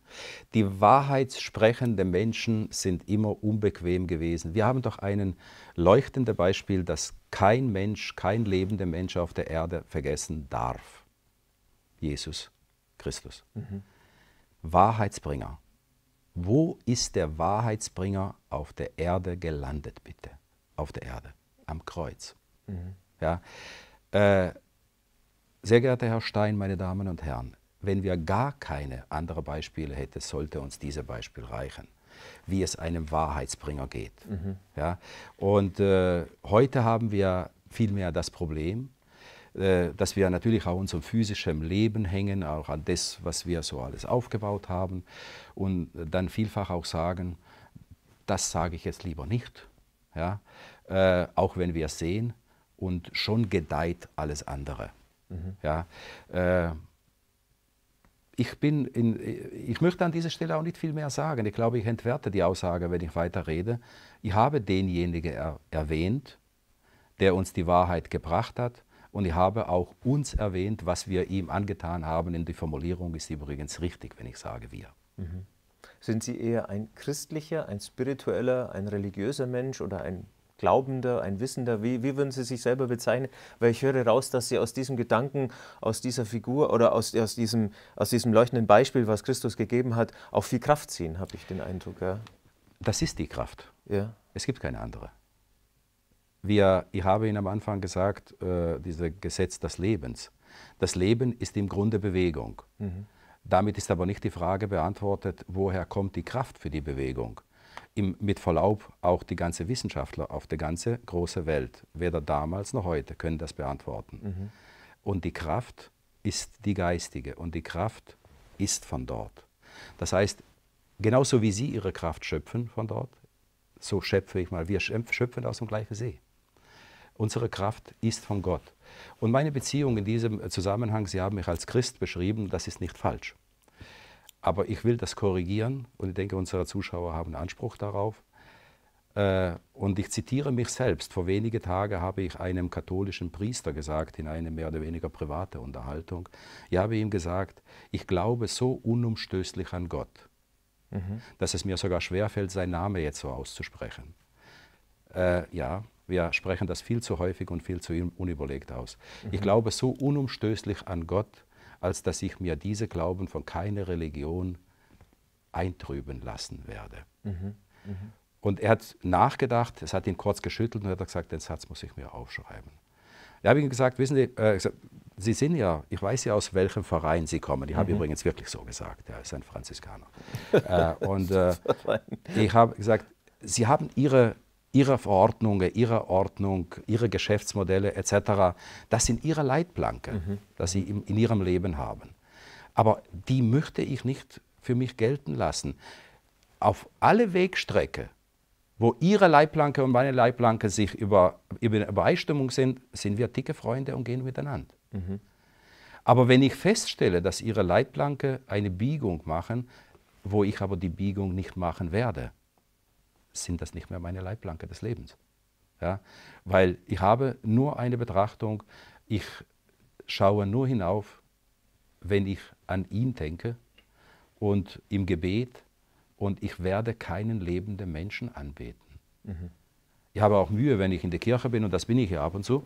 Die wahrheitssprechenden Menschen sind immer unbequem gewesen. Wir haben doch ein leuchtendes Beispiel, dass kein Mensch, kein lebender Mensch auf der Erde vergessen darf. Jesus Christus. Mhm. Wahrheitsbringer. Wo ist der Wahrheitsbringer auf der Erde gelandet, bitte? Auf der Erde, am Kreuz. Mhm. Ja. Äh, sehr geehrter Herr Stein, meine Damen und Herren, wenn wir gar keine anderen Beispiele hätten, sollte uns dieses Beispiel reichen wie es einem Wahrheitsbringer geht. Mhm. Ja? Und äh, heute haben wir vielmehr das Problem, äh, dass wir natürlich auch unserem physischen Leben hängen, auch an das, was wir so alles aufgebaut haben und dann vielfach auch sagen, das sage ich jetzt lieber nicht, ja? Äh, auch wenn wir es sehen und schon gedeiht alles andere. Mhm. Ja? Äh, ich, bin in, ich möchte an dieser Stelle auch nicht viel mehr sagen. Ich glaube, ich entwerte die Aussage, wenn ich weiter rede. Ich habe denjenigen er, erwähnt, der uns die Wahrheit gebracht hat. Und ich habe auch uns erwähnt, was wir ihm angetan haben. In die Formulierung ist übrigens richtig, wenn ich sage wir. Mhm. Sind Sie eher ein christlicher, ein spiritueller, ein religiöser Mensch oder ein Glaubender, ein Wissender? Wie, wie würden Sie sich selber bezeichnen? Weil ich höre raus, dass Sie aus diesem Gedanken, aus dieser Figur oder aus, aus, diesem, aus diesem leuchtenden Beispiel, was Christus gegeben hat, auch viel Kraft ziehen, habe ich den Eindruck. Ja. Das ist die Kraft. Ja. Es gibt keine andere. Wir, ich habe Ihnen am Anfang gesagt, äh, dieses Gesetz des Lebens. Das Leben ist im Grunde Bewegung. Mhm. Damit ist aber nicht die Frage beantwortet, woher kommt die Kraft für die Bewegung im, mit Verlaub, auch die ganze Wissenschaftler auf der ganzen großen Welt, weder damals noch heute, können das beantworten. Mhm. Und die Kraft ist die geistige und die Kraft ist von dort. Das heißt, genauso wie Sie Ihre Kraft schöpfen von dort, so schöpfe ich mal, wir schöpfen aus dem gleichen See. Unsere Kraft ist von Gott. Und meine Beziehung in diesem Zusammenhang, Sie haben mich als Christ beschrieben, das ist nicht falsch. Aber ich will das korrigieren und ich denke, unsere Zuschauer haben Anspruch darauf. Äh, und ich zitiere mich selbst. Vor wenigen Tagen habe ich einem katholischen Priester gesagt, in einer mehr oder weniger private Unterhaltung, ich habe ihm gesagt, ich glaube so unumstößlich an Gott, mhm. dass es mir sogar schwerfällt, seinen Namen jetzt so auszusprechen. Äh, ja, wir sprechen das viel zu häufig und viel zu unüberlegt aus. Mhm. Ich glaube so unumstößlich an Gott, als dass ich mir diese Glauben von keiner Religion eintrüben lassen werde. Mhm. Mhm. Und er hat nachgedacht, es hat ihn kurz geschüttelt und hat gesagt, den Satz muss ich mir aufschreiben. Da habe ich ihm gesagt, wissen Sie, äh, Sie sind ja, ich weiß ja, aus welchem Verein Sie kommen. Ich habe mhm. übrigens wirklich so gesagt, er ist ein Franziskaner. äh, und äh, ich habe gesagt, Sie haben Ihre ihre Verordnungen, ihre Ordnung, ihre Geschäftsmodelle etc. Das sind ihre Leitplanken, mhm. die sie in, in ihrem Leben haben. Aber die möchte ich nicht für mich gelten lassen. Auf alle Wegstrecke, wo ihre Leitplanke und meine Leitplanke sich über, über Übereinstimmung sind, sind wir dicke Freunde und gehen miteinander. Mhm. Aber wenn ich feststelle, dass ihre Leitplanke eine Biegung machen, wo ich aber die Biegung nicht machen werde, sind das nicht mehr meine Leitplanke des Lebens. Ja? Weil ich habe nur eine Betrachtung, ich schaue nur hinauf, wenn ich an ihn denke und im Gebet und ich werde keinen lebenden Menschen anbeten. Mhm. Ich habe auch Mühe, wenn ich in der Kirche bin und das bin ich ja ab und zu.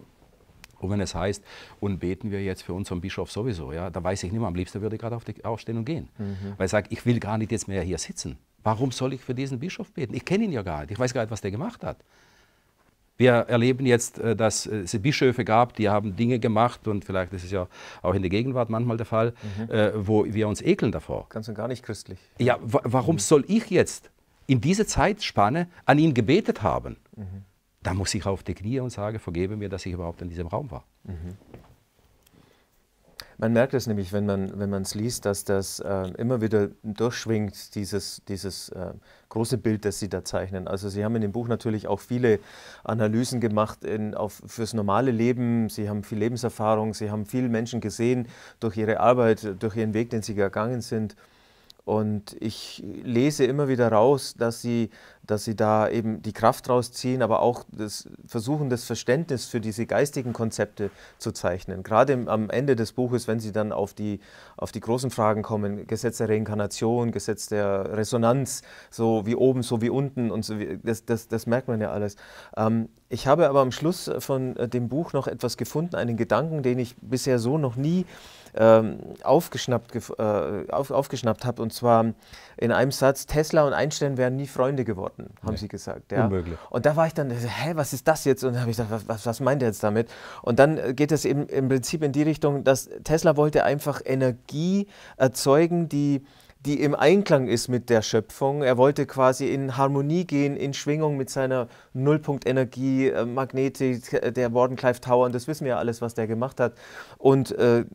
Und wenn es heißt, und beten wir jetzt für unseren Bischof sowieso, ja, da weiß ich nicht mehr, am liebsten würde ich gerade auf die, aufstehen und gehen. Mhm. Weil ich sage, ich will gar nicht jetzt mehr hier sitzen. Warum soll ich für diesen Bischof beten? Ich kenne ihn ja gar nicht. Ich weiß gar nicht, was der gemacht hat. Wir erleben jetzt, äh, dass äh, es Bischöfe gab, die haben Dinge gemacht und vielleicht ist es ja auch in der Gegenwart manchmal der Fall, mhm. Äh, wo wir uns ekeln davor. Ganz und gar nicht christlich. Ja, warum mhm. soll ich jetzt in dieser Zeitspanne an ihn gebetet haben? Mhm. Da muss ich auf die Knie und sage, vergebe mir, dass ich überhaupt in diesem Raum war. Mhm. Man merkt es nämlich, wenn man es liest, dass das äh, immer wieder durchschwingt, dieses, dieses äh, große Bild, das Sie da zeichnen. Also Sie haben in dem Buch natürlich auch viele Analysen gemacht in, auf, fürs normale Leben. Sie haben viel Lebenserfahrung, Sie haben viele Menschen gesehen durch Ihre Arbeit, durch Ihren Weg, den Sie gegangen sind. Und ich lese immer wieder raus, dass Sie dass sie da eben die Kraft rausziehen, aber auch das versuchen, das Verständnis für diese geistigen Konzepte zu zeichnen. Gerade im, am Ende des Buches, wenn sie dann auf die, auf die großen Fragen kommen, Gesetz der Reinkarnation, Gesetz der Resonanz, so wie oben, so wie unten und so, das, das, das merkt man ja alles. Ähm, ich habe aber am Schluss von äh, dem Buch noch etwas gefunden, einen Gedanken, den ich bisher so noch nie ähm, aufgeschnappt, äh, auf, aufgeschnappt habe. Und zwar in einem Satz, Tesla und Einstein wären nie Freunde geworden, haben nee. sie gesagt. Ja. Unmöglich. Und da war ich dann, hä, was ist das jetzt? Und da habe ich gesagt, was, was, meint er jetzt damit? Und dann äh, geht es eben im Prinzip in die Richtung, dass Tesla wollte einfach Energie erzeugen, die die im Einklang ist mit der Schöpfung. Er wollte quasi in Harmonie gehen, in Schwingung mit seiner Nullpunktenergie, äh, Magnetik, äh, der Warden Tower und das wissen wir ja alles, was der gemacht hat. Und äh,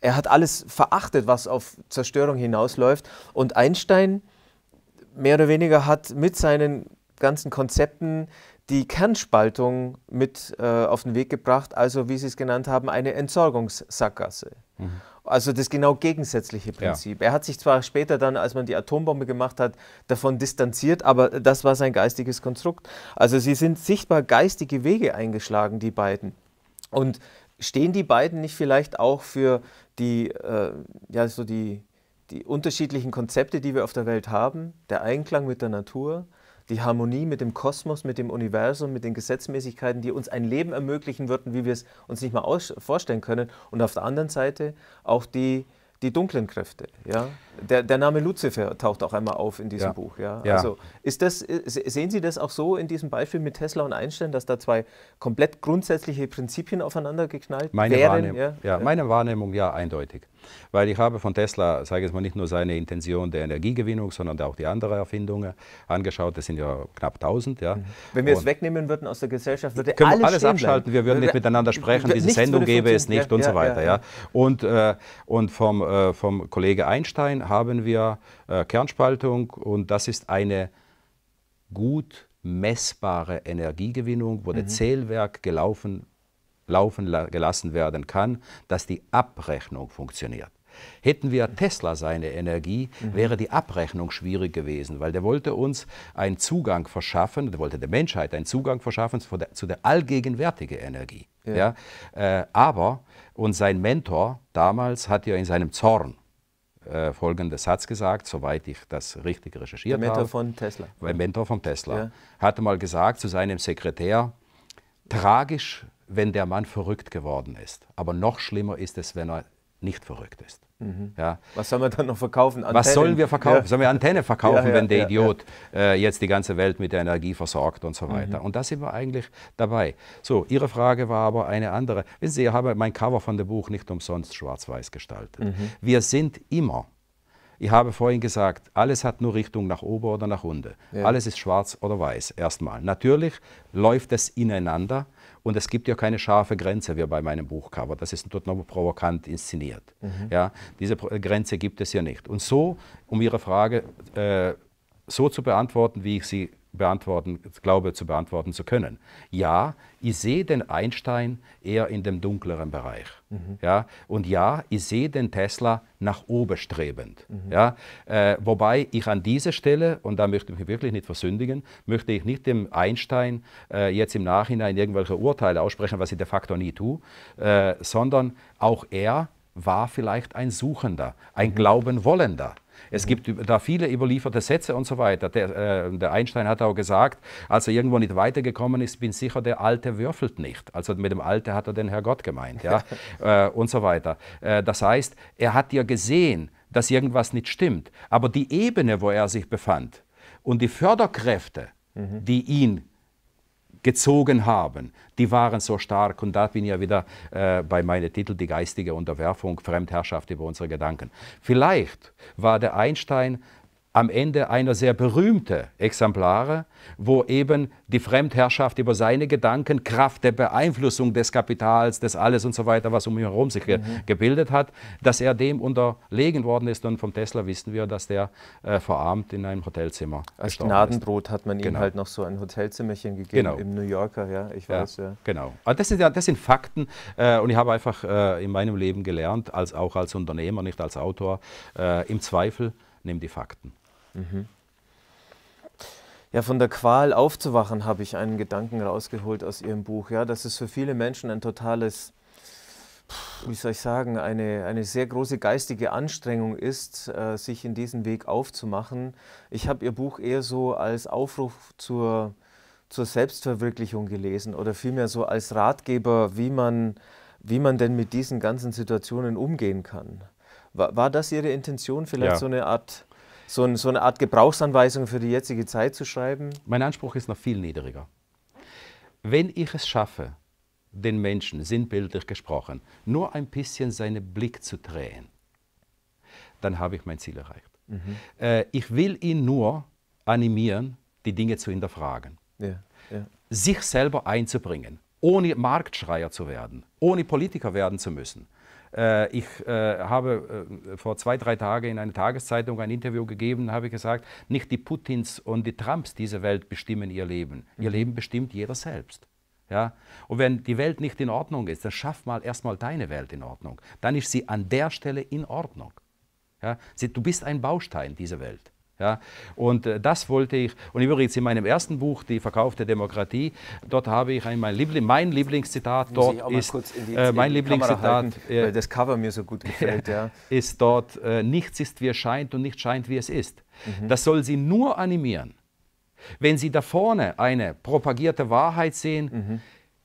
er hat alles verachtet, was auf Zerstörung hinausläuft. Und Einstein mehr oder weniger hat mit seinen ganzen Konzepten die Kernspaltung mit äh, auf den Weg gebracht, also wie Sie es genannt haben, eine Entsorgungssackgasse. Mhm. Also das genau gegensätzliche Prinzip. Ja. Er hat sich zwar später dann, als man die Atombombe gemacht hat, davon distanziert, aber das war sein geistiges Konstrukt. Also sie sind sichtbar geistige Wege eingeschlagen, die beiden. Und stehen die beiden nicht vielleicht auch für die, äh, ja, so die, die unterschiedlichen Konzepte, die wir auf der Welt haben, der Einklang mit der Natur, die Harmonie mit dem Kosmos, mit dem Universum, mit den Gesetzmäßigkeiten, die uns ein Leben ermöglichen würden, wie wir es uns nicht mal vorstellen können. Und auf der anderen Seite auch die die dunklen Kräfte. Ja? Der, der Name Luzifer taucht auch einmal auf in diesem ja. Buch. Ja? ja? Also ist das, äh, sehen Sie das auch so in diesem Beispiel mit Tesla und Einstein, dass da zwei komplett grundsätzliche Prinzipien aufeinander geknallt meine wären? Wahrnehm ja? ja? meine Wahrnehmung ja eindeutig. Weil ich habe von Tesla, sage ich mal, nicht nur seine Intention der Energiegewinnung, sondern auch die anderen Erfindungen angeschaut. Das sind ja knapp 1000. Ja. Mhm. Wenn wir und es wegnehmen würden aus der Gesellschaft, würde alles, alles abschalten. Bleiben. Wir würden nicht miteinander sprechen, diese Sendung gäbe es nicht und so weiter. Ja. Und, äh, und vom äh, vom Kollege Einstein haben wir äh, Kernspaltung und das ist eine gut messbare Energiegewinnung, wo mhm. der Zählwerk gelaufen, laufen gelassen werden kann, dass die Abrechnung funktioniert. Hätten wir Tesla seine Energie, mhm. wäre die Abrechnung schwierig gewesen, weil der wollte uns einen Zugang verschaffen, der wollte der Menschheit einen Zugang verschaffen zu der, zu der allgegenwärtigen Energie. Ja. ja? Äh, aber, und sein Mentor damals hat ja in seinem Zorn, äh, folgenden Satz gesagt, soweit ich das richtig recherchiert habe. Der Mentor habe, von Tesla. Der Mentor von Tesla ja. hatte mal gesagt zu seinem Sekretär, tragisch, wenn der Mann verrückt geworden ist, aber noch schlimmer ist es, wenn er nicht verrückt ist. Mhm. Ja. Was sollen wir dann noch verkaufen? Antennen? Was sollen wir verkaufen? Ja. Sollen wir Antenne verkaufen, ja, wenn der Idiot äh, jetzt die ganze Welt mit der Energie versorgt und so mhm. weiter? Mhm. Und da sind wir eigentlich dabei. So, Ihre Frage war aber eine andere. Wissen Sie, ich habe mein Cover von dem Buch nicht umsonst schwarz-weiß gestaltet. Mhm. Wir sind immer. Ich habe vorhin gesagt, alles hat nur Richtung nach oben oder nach unten. Alles ist schwarz oder weiß erstmal. Natürlich läuft es ineinander und es gibt ja keine scharfe Grenze, wie bei meinem Buchcover. Das ist dort noch provokant inszeniert. Mhm. Ja, diese Grenze gibt es ja nicht. Und so, um Ihre Frage äh, so zu beantworten, wie ich sie beantworten, glaube zu beantworten zu können. Ja, ich sehe den Einstein eher in dem dunkleren Bereich. Mhm. Ja? Und ja, ich sehe den Tesla nach oben strebend. Mhm. Ja? Äh, wobei ich an dieser Stelle, und da möchte ich mich wirklich nicht versündigen, möchte ich nicht dem Einstein äh, jetzt im Nachhinein irgendwelche Urteile aussprechen, was ich de facto nie tue, äh, sondern auch er war vielleicht ein Suchender, ein mhm. Glaubenwollender. Es gibt da viele überlieferte Sätze und so weiter. Der, äh, der Einstein hat auch gesagt, als er irgendwo nicht weitergekommen ist, bin sicher, der Alte würfelt nicht. Also mit dem Alte hat er den Herrgott gemeint ja? äh, und so weiter. Äh, das heißt, er hat ja gesehen, dass irgendwas nicht stimmt. Aber die Ebene, wo er sich befand und die Förderkräfte, mhm. die ihn gezogen haben, die waren so stark. Und da bin ich ja wieder äh, bei meinem Titel, die geistige Unterwerfung, Fremdherrschaft über unsere Gedanken. Vielleicht war der Einstein am Ende einer sehr berühmten Exemplare, wo eben die Fremdherrschaft über seine Gedanken Kraft der Beeinflussung des Kapitals, des Alles und so weiter, was um ihn herum sich mhm. gebildet hat, dass er dem unterlegen worden ist. Und vom Tesla wissen wir, dass der äh, verarmt in einem Hotelzimmer. Als Gnadenbrot ist. hat man genau. ihm halt noch so ein Hotelzimmerchen gegeben genau. im New Yorker, ja, ich weiß ja. Genau. Ah, ja. Genau. das sind, das sind Fakten äh, und ich habe einfach äh, in meinem Leben gelernt, als auch als Unternehmer, nicht als Autor, äh, im Zweifel nimm die Fakten. Mhm. Ja, von der Qual aufzuwachen habe ich einen Gedanken rausgeholt aus Ihrem Buch. Ja, das ist für viele Menschen ein totales, wie soll ich sagen, eine, eine sehr große geistige Anstrengung ist, äh, sich in diesen Weg aufzumachen. Ich habe Ihr Buch eher so als Aufruf zur, zur Selbstverwirklichung gelesen oder vielmehr so als Ratgeber, wie man, wie man denn mit diesen ganzen Situationen umgehen kann. War, war das Ihre Intention, vielleicht ja. so eine Art so, ein, so eine Art Gebrauchsanweisung für die jetzige Zeit zu schreiben? Mein Anspruch ist noch viel niedriger. Wenn ich es schaffe, den Menschen, sinnbildlich gesprochen, nur ein bisschen seinen Blick zu drehen, dann habe ich mein Ziel erreicht. Mhm. Äh, ich will ihn nur animieren, die Dinge zu hinterfragen. Ja, ja. Sich selber einzubringen, ohne Marktschreier zu werden, ohne Politiker werden zu müssen, äh, ich äh, habe äh, vor zwei, drei Tagen in einer Tageszeitung ein Interview gegeben, habe gesagt, nicht die Putins und die Trumps dieser Welt bestimmen ihr Leben. Ihr mhm. Leben bestimmt jeder selbst. Ja? Und wenn die Welt nicht in Ordnung ist, dann schaff mal erstmal deine Welt in Ordnung. Dann ist sie an der Stelle in Ordnung. Ja? Du bist ein Baustein dieser Welt. Ja, und äh, das wollte ich. Und übrigens in meinem ersten Buch, Die Verkauf der Demokratie, dort habe ich ein, mein, Liebling, mein Lieblingszitat, Muss dort ist die, äh, mein Lieblingszitat, halten, äh, weil das Cover mir so gut gefällt, ja. ist dort, äh, nichts ist wie es scheint und nichts scheint wie es ist. Mhm. Das soll Sie nur animieren. Wenn Sie da vorne eine propagierte Wahrheit sehen, mhm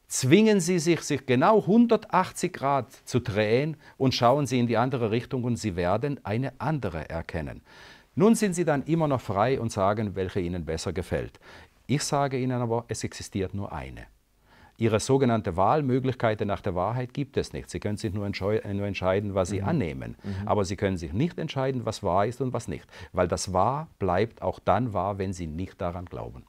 zwingen Sie sich, sich genau 180 Grad zu drehen und schauen Sie in die andere Richtung und Sie werden eine andere erkennen. Nun sind Sie dann immer noch frei und sagen, welche Ihnen besser gefällt. Ich sage Ihnen aber, es existiert nur eine. Ihre sogenannte Wahlmöglichkeiten nach der Wahrheit gibt es nicht. Sie können sich nur, äh, nur entscheiden, was Sie mhm. annehmen. Mhm. Aber Sie können sich nicht entscheiden, was wahr ist und was nicht. Weil das Wahr bleibt auch dann wahr, wenn Sie nicht daran glauben.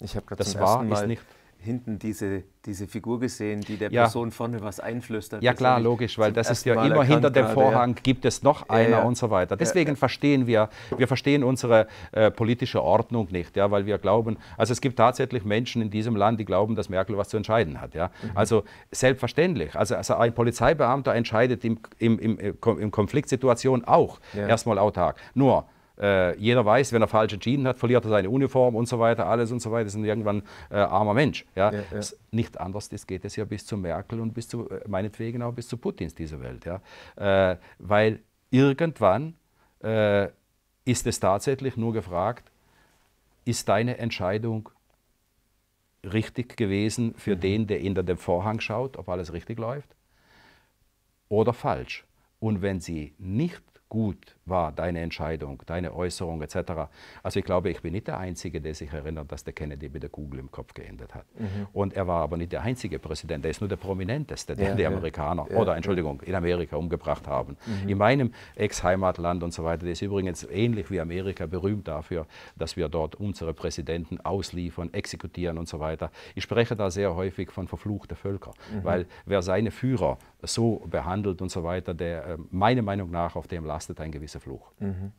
Ich habe gerade das zum ersten Mal hinten diese, diese Figur gesehen, die der ja. Person vorne was einflüstert. Ja klar, logisch, weil das ist ja Mal immer hinter dem Vorhang ja. gibt es noch einer ja, und so weiter. Äh, Deswegen äh. verstehen wir, wir verstehen unsere äh, politische Ordnung nicht, ja, weil wir glauben, also es gibt tatsächlich Menschen in diesem Land, die glauben, dass Merkel was zu entscheiden hat. Ja. Mhm. Also selbstverständlich, also, also, ein Polizeibeamter entscheidet im, im, im, äh, im Konfliktsituation auch erstmal autark. Nur äh, jeder weiß, wenn er falsch entschieden hat, verliert er seine Uniform und so weiter, alles und so weiter, ist ein irgendwann äh, armer Mensch. Ja? Ja, ja. Nicht anders das geht es ja bis zu Merkel und bis zu, äh, meinetwegen auch bis zu Putins dieser Welt. Ja? Äh, weil irgendwann äh, ist es tatsächlich nur gefragt, ist deine Entscheidung richtig gewesen für mhm. den, der hinter dem Vorhang schaut, ob alles richtig läuft, oder falsch? Und wenn sie nicht gut war deine Entscheidung, deine Äußerung etc. Also ich glaube, ich bin nicht der Einzige, der sich erinnert, dass der Kennedy mit der Kugel im Kopf geendet hat. Mhm. Und er war aber nicht der einzige Präsident, er ist nur der prominenteste, den ja, die Amerikaner, ja, oder Entschuldigung, in Amerika umgebracht haben. Mhm. In meinem Ex-Heimatland und so weiter, der ist übrigens ähnlich wie Amerika berühmt dafür, dass wir dort unsere Präsidenten ausliefern, exekutieren und so weiter. Ich spreche da sehr häufig von verfluchten Völkern, mhm. weil wer seine Führer so behandelt und so weiter, der äh, meiner Meinung nach auf dem lastet ein gewisser großer Fluch. Mhm.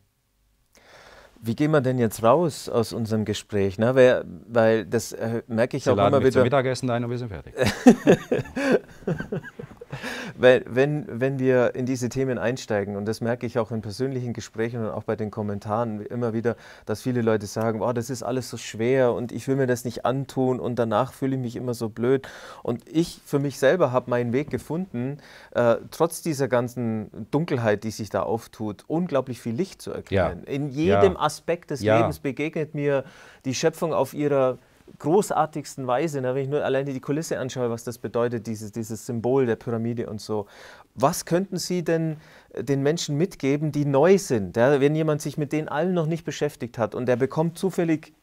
Wie gehen wir denn jetzt raus aus unserem Gespräch? Ne? Weil, weil das äh, merke ich Sie auch laden immer wieder. Zum Mittagessen ein und wir sind fertig. wenn, wenn, wenn wir in diese Themen einsteigen, und das merke ich auch in persönlichen Gesprächen und auch bei den Kommentaren immer wieder, dass viele Leute sagen, oh, das ist alles so schwer und ich will mir das nicht antun und danach fühle ich mich immer so blöd. Und ich für mich selber habe meinen Weg gefunden, äh, trotz dieser ganzen Dunkelheit, die sich da auftut, unglaublich viel Licht zu erkennen. Ja. In jedem ja. Aspekt des ja. Lebens begegnet mir die Schöpfung auf ihrer großartigsten Weise, ne? wenn ich nur alleine die Kulisse anschaue, was das bedeutet, dieses, dieses Symbol der Pyramide und so. Was könnten Sie denn äh, den Menschen mitgeben, die neu sind? Ja? Wenn jemand sich mit denen allen noch nicht beschäftigt hat und der bekommt zufällig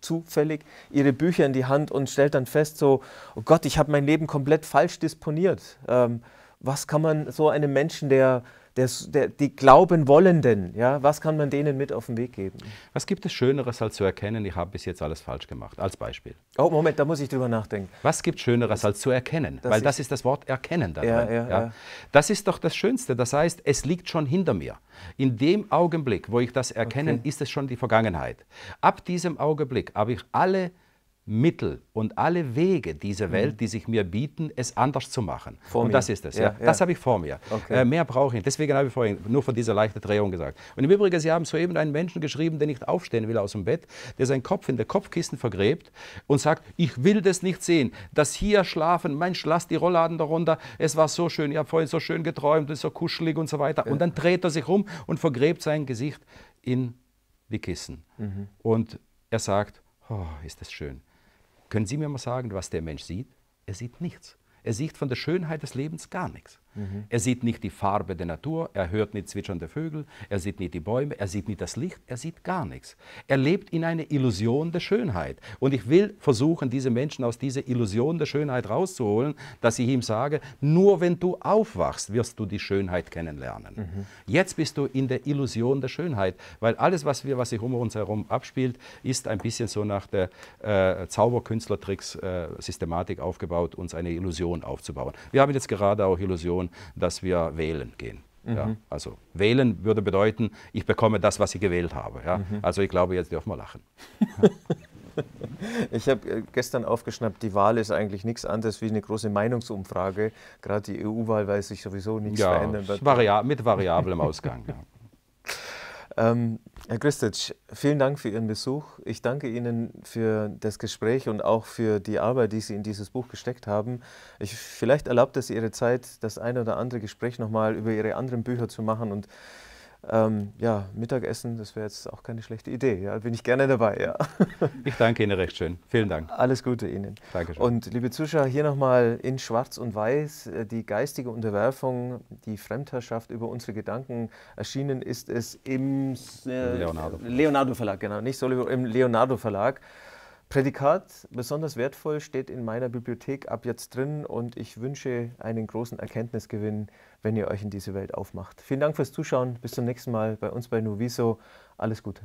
zufällig ihre Bücher in die Hand und stellt dann fest, so, oh Gott, ich habe mein Leben komplett falsch disponiert. Ähm, was kann man so einem Menschen, der des, der, die glauben Wollenden, ja, was kann man denen mit auf den Weg geben? Was gibt es Schöneres, als zu erkennen, ich habe bis jetzt alles falsch gemacht, als Beispiel? Oh, Moment, da muss ich drüber nachdenken. Was gibt es Schöneres, als zu erkennen? Das Weil das ist das Wort erkennen dabei. Ja, ja, ja. Das ist doch das Schönste. Das heißt, es liegt schon hinter mir. In dem Augenblick, wo ich das erkenne, okay. ist es schon die Vergangenheit. Ab diesem Augenblick habe ich alle Mittel und alle Wege dieser mhm. Welt, mhm. die sich mir bieten, es anders zu machen. Vor und mir. das ist es. Ja, ja. Das habe ich vor mir. Okay. Äh, mehr brauche ich nicht. Deswegen habe ich vorhin nur von dieser leichten Drehung gesagt. Und im Übrigen, Sie haben soeben einen Menschen geschrieben, der nicht aufstehen will aus dem Bett, der seinen Kopf in der Kopfkissen vergräbt und sagt, ich will das nicht sehen. Das hier schlafen, Mensch, lass die Rollladen darunter. Es war so schön, ich habe vorhin so schön geträumt, es ist so kuschelig und so weiter. Ja. Und dann dreht er sich um und vergräbt sein Gesicht in die Kissen. Mhm. Und er sagt, oh, ist das schön. Können Sie mir mal sagen, was der Mensch sieht? Er sieht nichts. Er sieht von der Schönheit des Lebens gar nichts. Mhm. Er sieht nicht die Farbe der Natur, er hört nicht zwitschernde Vögel, er sieht nicht die Bäume, er sieht nicht das Licht, er sieht gar nichts. Er lebt in einer Illusion der Schönheit. Und ich will versuchen, diese Menschen aus dieser Illusion der Schönheit rauszuholen, dass ich ihm sage, nur wenn du aufwachst, wirst du die Schönheit kennenlernen. Mhm. Jetzt bist du in der Illusion der Schönheit, weil alles, was, wir, was sich um uns herum abspielt, ist ein bisschen so nach der äh, Zauberkünstlertricks-Systematik äh, aufgebaut, uns eine Illusion aufzubauen. Wir haben jetzt gerade auch Illusionen Situation, dass wir wählen gehen. Ja, mhm. also wählen würde bedeuten, ich bekomme das, was ich gewählt habe. Ja? Mhm. Also ich glaube, jetzt dürfen wir lachen. Ich habe äh, gestern aufgeschnappt, die Wahl ist eigentlich nichts anderes wie eine große Meinungsumfrage. Gerade die EU-Wahl, weiß sich sowieso nichts ja, verändern wird. Variab mit variablem Ausgang. ja. Ähm, Herr Christic, vielen Dank für Ihren Besuch. Ich danke Ihnen für das Gespräch und auch für die Arbeit, die Sie in dieses Buch gesteckt haben. Ich, vielleicht erlaubt es Ihre Zeit, das eine oder andere Gespräch nochmal über Ihre anderen Bücher zu machen und ähm, ja, Mittagessen, das wäre jetzt auch keine schlechte Idee. Ja, bin ich gerne dabei. Ja. Ich danke Ihnen recht schön. Vielen Dank. Alles Gute Ihnen. Dankeschön. Und liebe Zuschauer, hier nochmal in Schwarz und Weiß äh, die geistige Unterwerfung, die Fremdherrschaft über unsere Gedanken. Erschienen ist es im äh, Leonardo. Leonardo Verlag, genau, nicht Solibor, im Leonardo Verlag. Prädikat, besonders wertvoll, steht in meiner Bibliothek ab jetzt drin und ich wünsche einen großen Erkenntnisgewinn wenn ihr euch in diese Welt aufmacht. Vielen Dank fürs Zuschauen. Bis zum nächsten Mal bei uns bei Nuviso. Alles Gute.